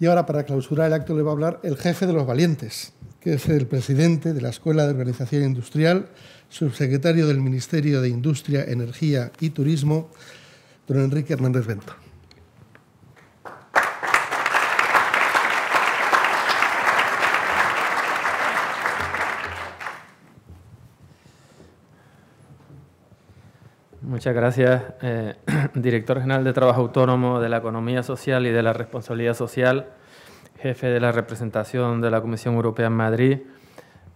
A: y ahora para clausurar el acto le va a hablar el jefe de los valientes, que es el presidente de la Escuela de Organización Industrial, subsecretario del Ministerio de Industria, Energía y Turismo, don Enrique Hernández Bento.
H: Muchas gracias, eh, director general de Trabajo Autónomo, de la Economía Social y de la Responsabilidad Social, jefe de la representación de la Comisión Europea en Madrid,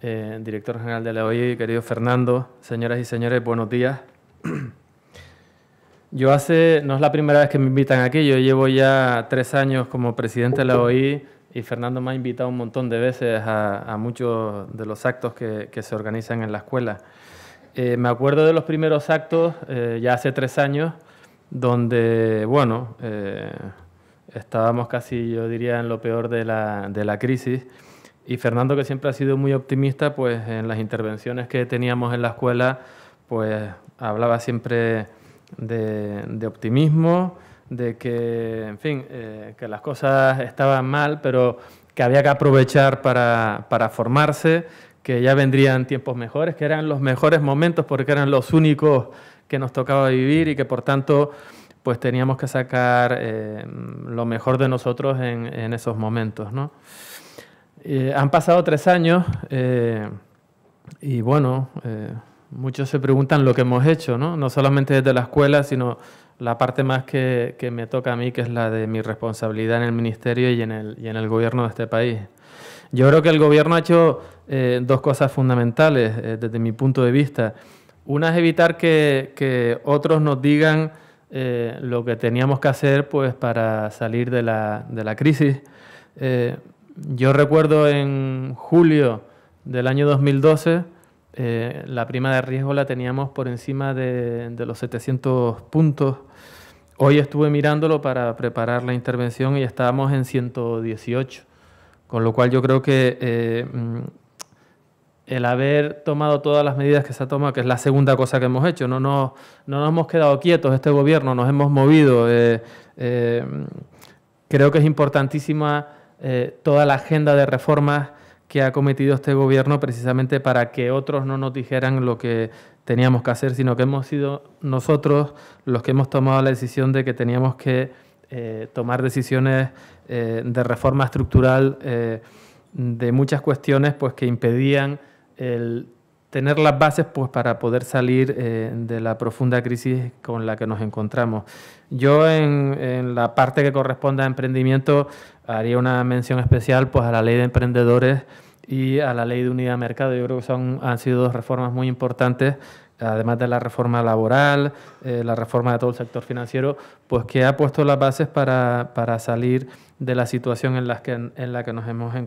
H: eh, director general de la OI, querido Fernando, señoras y señores, buenos días. Yo hace, no es la primera vez que me invitan aquí, yo llevo ya tres años como presidente de la OI y Fernando me ha invitado un montón de veces a, muchos de los actos que se organizan en la escuela. Eh, me acuerdo de los primeros actos, eh, ya hace tres años, donde, bueno, eh, estábamos casi, yo diría, en lo peor de la, crisis. Y Fernando, que siempre ha sido muy optimista, pues en las intervenciones que teníamos en la escuela, pues hablaba siempre de, optimismo, de que, en fin, que las cosas estaban mal, pero que había que aprovechar para, para formarse que ya vendrían tiempos mejores, que eran los mejores momentos porque eran los únicos que nos tocaba vivir y que por tanto pues teníamos que sacar eh, lo mejor de nosotros en, esos momentos. Eh, han pasado tres años eh, y bueno, muchos se preguntan lo que hemos hecho, ¿no? no solamente desde la escuela, sino la parte más que, me toca a mí, que es la de mi responsabilidad en el ministerio y en el, y en el gobierno de este país. Yo creo que el gobierno ha hecho eh, dos cosas fundamentales eh, desde mi punto de vista. Una es evitar que, otros nos digan eh, lo que teníamos que hacer pues, para salir de la, de la crisis. yo recuerdo en julio del año 2012, la prima de riesgo la teníamos por encima de, de los 700 puntos. Hoy estuve mirándolo para preparar la intervención y estábamos en 118, con lo cual yo creo que mm, el haber tomado todas las medidas que se ha tomado, que es la segunda cosa que hemos hecho, no nos, no hemos quedado quietos, este gobierno nos hemos movido. Eh, eh, creo que es importantísima eh, toda la agenda de reformas que ha cometido este gobierno precisamente para que otros no nos dijeran lo que teníamos que hacer, sino que hemos sido nosotros los que hemos tomado la decisión de que teníamos que tomar decisiones de reforma estructural de muchas cuestiones pues, que impedían el tener las bases pues, para poder salir eh, de la profunda crisis con la que nos encontramos. Yo en, la parte que corresponde a emprendimiento haría una mención especial pues, a la ley de emprendedores y a la ley de unidad de mercado. Yo creo que son, han sido dos reformas muy importantes además de la reforma laboral, eh, la reforma de todo el sector financiero, pues que ha puesto las bases para, para salir de la situación en la que, en la que nos hemos en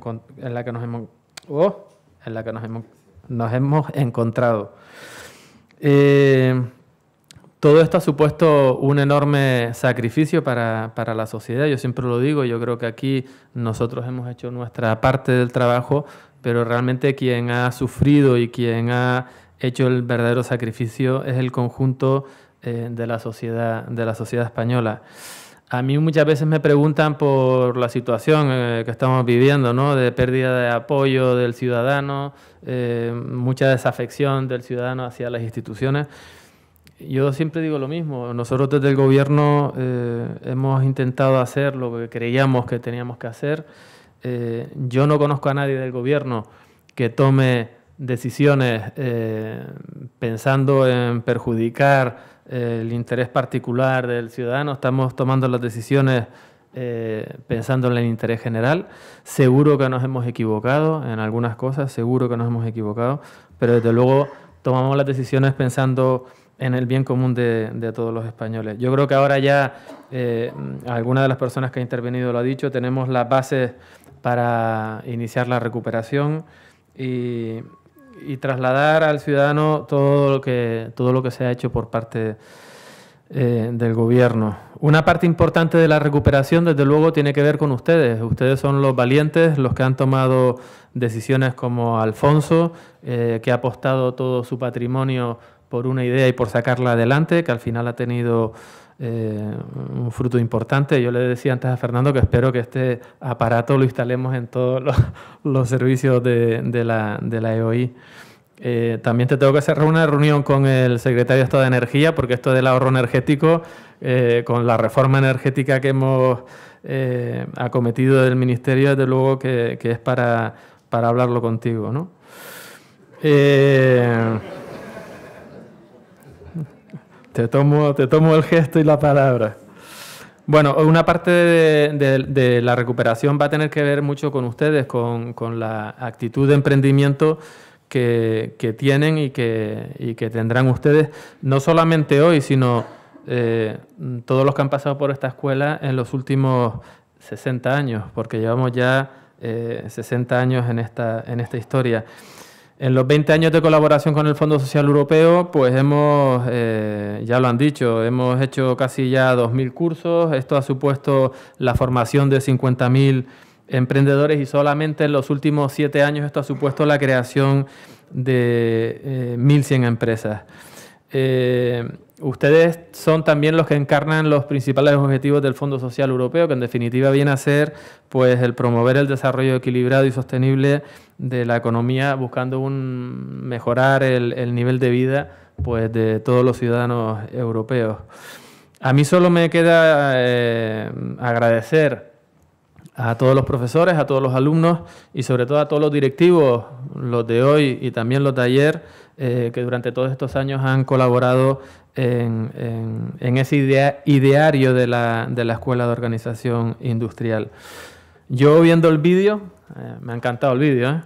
H: la que nos hemos, oh, en la que nos hemos nos hemos encontrado. Eh, todo esto ha supuesto un enorme sacrificio para, la sociedad, yo siempre lo digo, yo creo que aquí nosotros hemos hecho nuestra parte del trabajo, pero realmente quien ha sufrido y quien ha hecho el verdadero sacrificio es el conjunto eh, de, la sociedad, de la sociedad española a mí muchas veces me preguntan por la situación eh, que estamos viviendo, ¿no? De pérdida de apoyo del ciudadano, eh, mucha desafección del ciudadano hacia las instituciones. Yo siempre digo lo mismo. Nosotros desde el gobierno eh, hemos intentado hacer lo que creíamos que teníamos que hacer. yo no conozco a nadie del gobierno que tome decisiones pensando en perjudicar el interés particular del ciudadano, estamos tomando las decisiones eh, pensando en el interés general. Seguro que nos hemos equivocado en algunas cosas, seguro que nos hemos equivocado, pero desde luego tomamos las decisiones pensando en el bien común de, todos los españoles. Yo creo que ahora ya eh, alguna de las personas que ha intervenido lo ha dicho, tenemos las bases para iniciar la recuperación y, y trasladar al ciudadano todo lo que, todo lo que se ha hecho por parte eh, del gobierno. Una parte importante de la recuperación, desde luego, tiene que ver con ustedes. Ustedes son los valientes, los que han tomado decisiones como Alfonso, eh, que ha apostado todo su patrimonio por una idea y por sacarla adelante, que al final ha tenido eh, un fruto importante. Yo le decía antes a Fernando que espero que este aparato lo instalemos en todos los, servicios de, la, de la EOI. Eh, también te tengo que hacer una reunión con el secretario de Estado de Energía, porque esto del ahorro energético, eh, con la reforma energética que hemos eh, acometido del Ministerio, desde luego que, que es para, para, hablarlo contigo. ¿no? Te tomo, te tomo el gesto y la palabra. Bueno, una parte de, la recuperación va a tener que ver mucho con ustedes, con, la actitud de emprendimiento que, tienen y que, tendrán ustedes, no solamente hoy, sino eh, todos los que han pasado por esta escuela en los últimos 60 años, porque llevamos ya 60 eh, años en esta, en esta historia. En los 20 años de colaboración con el Fondo Social Europeo, pues hemos, eh, ya lo han dicho, hemos hecho casi ya 2.000 cursos. Esto ha supuesto la formación de 50.000 emprendedores y solamente en los últimos 7 años esto ha supuesto la creación de 1.100 eh, empresas. Eh, ustedes son también los que encarnan los principales objetivos del Fondo Social Europeo, que en definitiva viene a ser pues, el promover el desarrollo equilibrado y sostenible de la economía, buscando un, mejorar el, nivel de vida pues, de todos los ciudadanos europeos. A mí solo me queda eh, agradecer a todos los profesores, a todos los alumnos y sobre todo a todos los directivos, los de hoy y también los de ayer, eh, que durante todos estos años han colaborado en, en, ese ideario de la, Escuela de Organización Industrial. Yo viendo el vídeo, eh, me ha encantado el vídeo,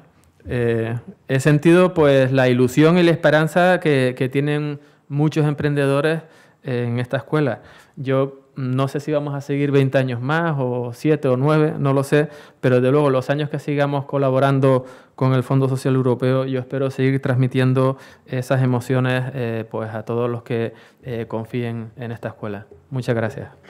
H: ¿eh? he sentido pues la ilusión y la esperanza que, tienen muchos emprendedores en esta escuela. Yo no sé si vamos a seguir 20 años más o 7 o 9, no lo sé, pero de luego los años que sigamos colaborando con el Fondo Social Europeo, yo espero seguir transmitiendo esas emociones eh, pues a todos los que eh, confíen en esta escuela. Muchas gracias.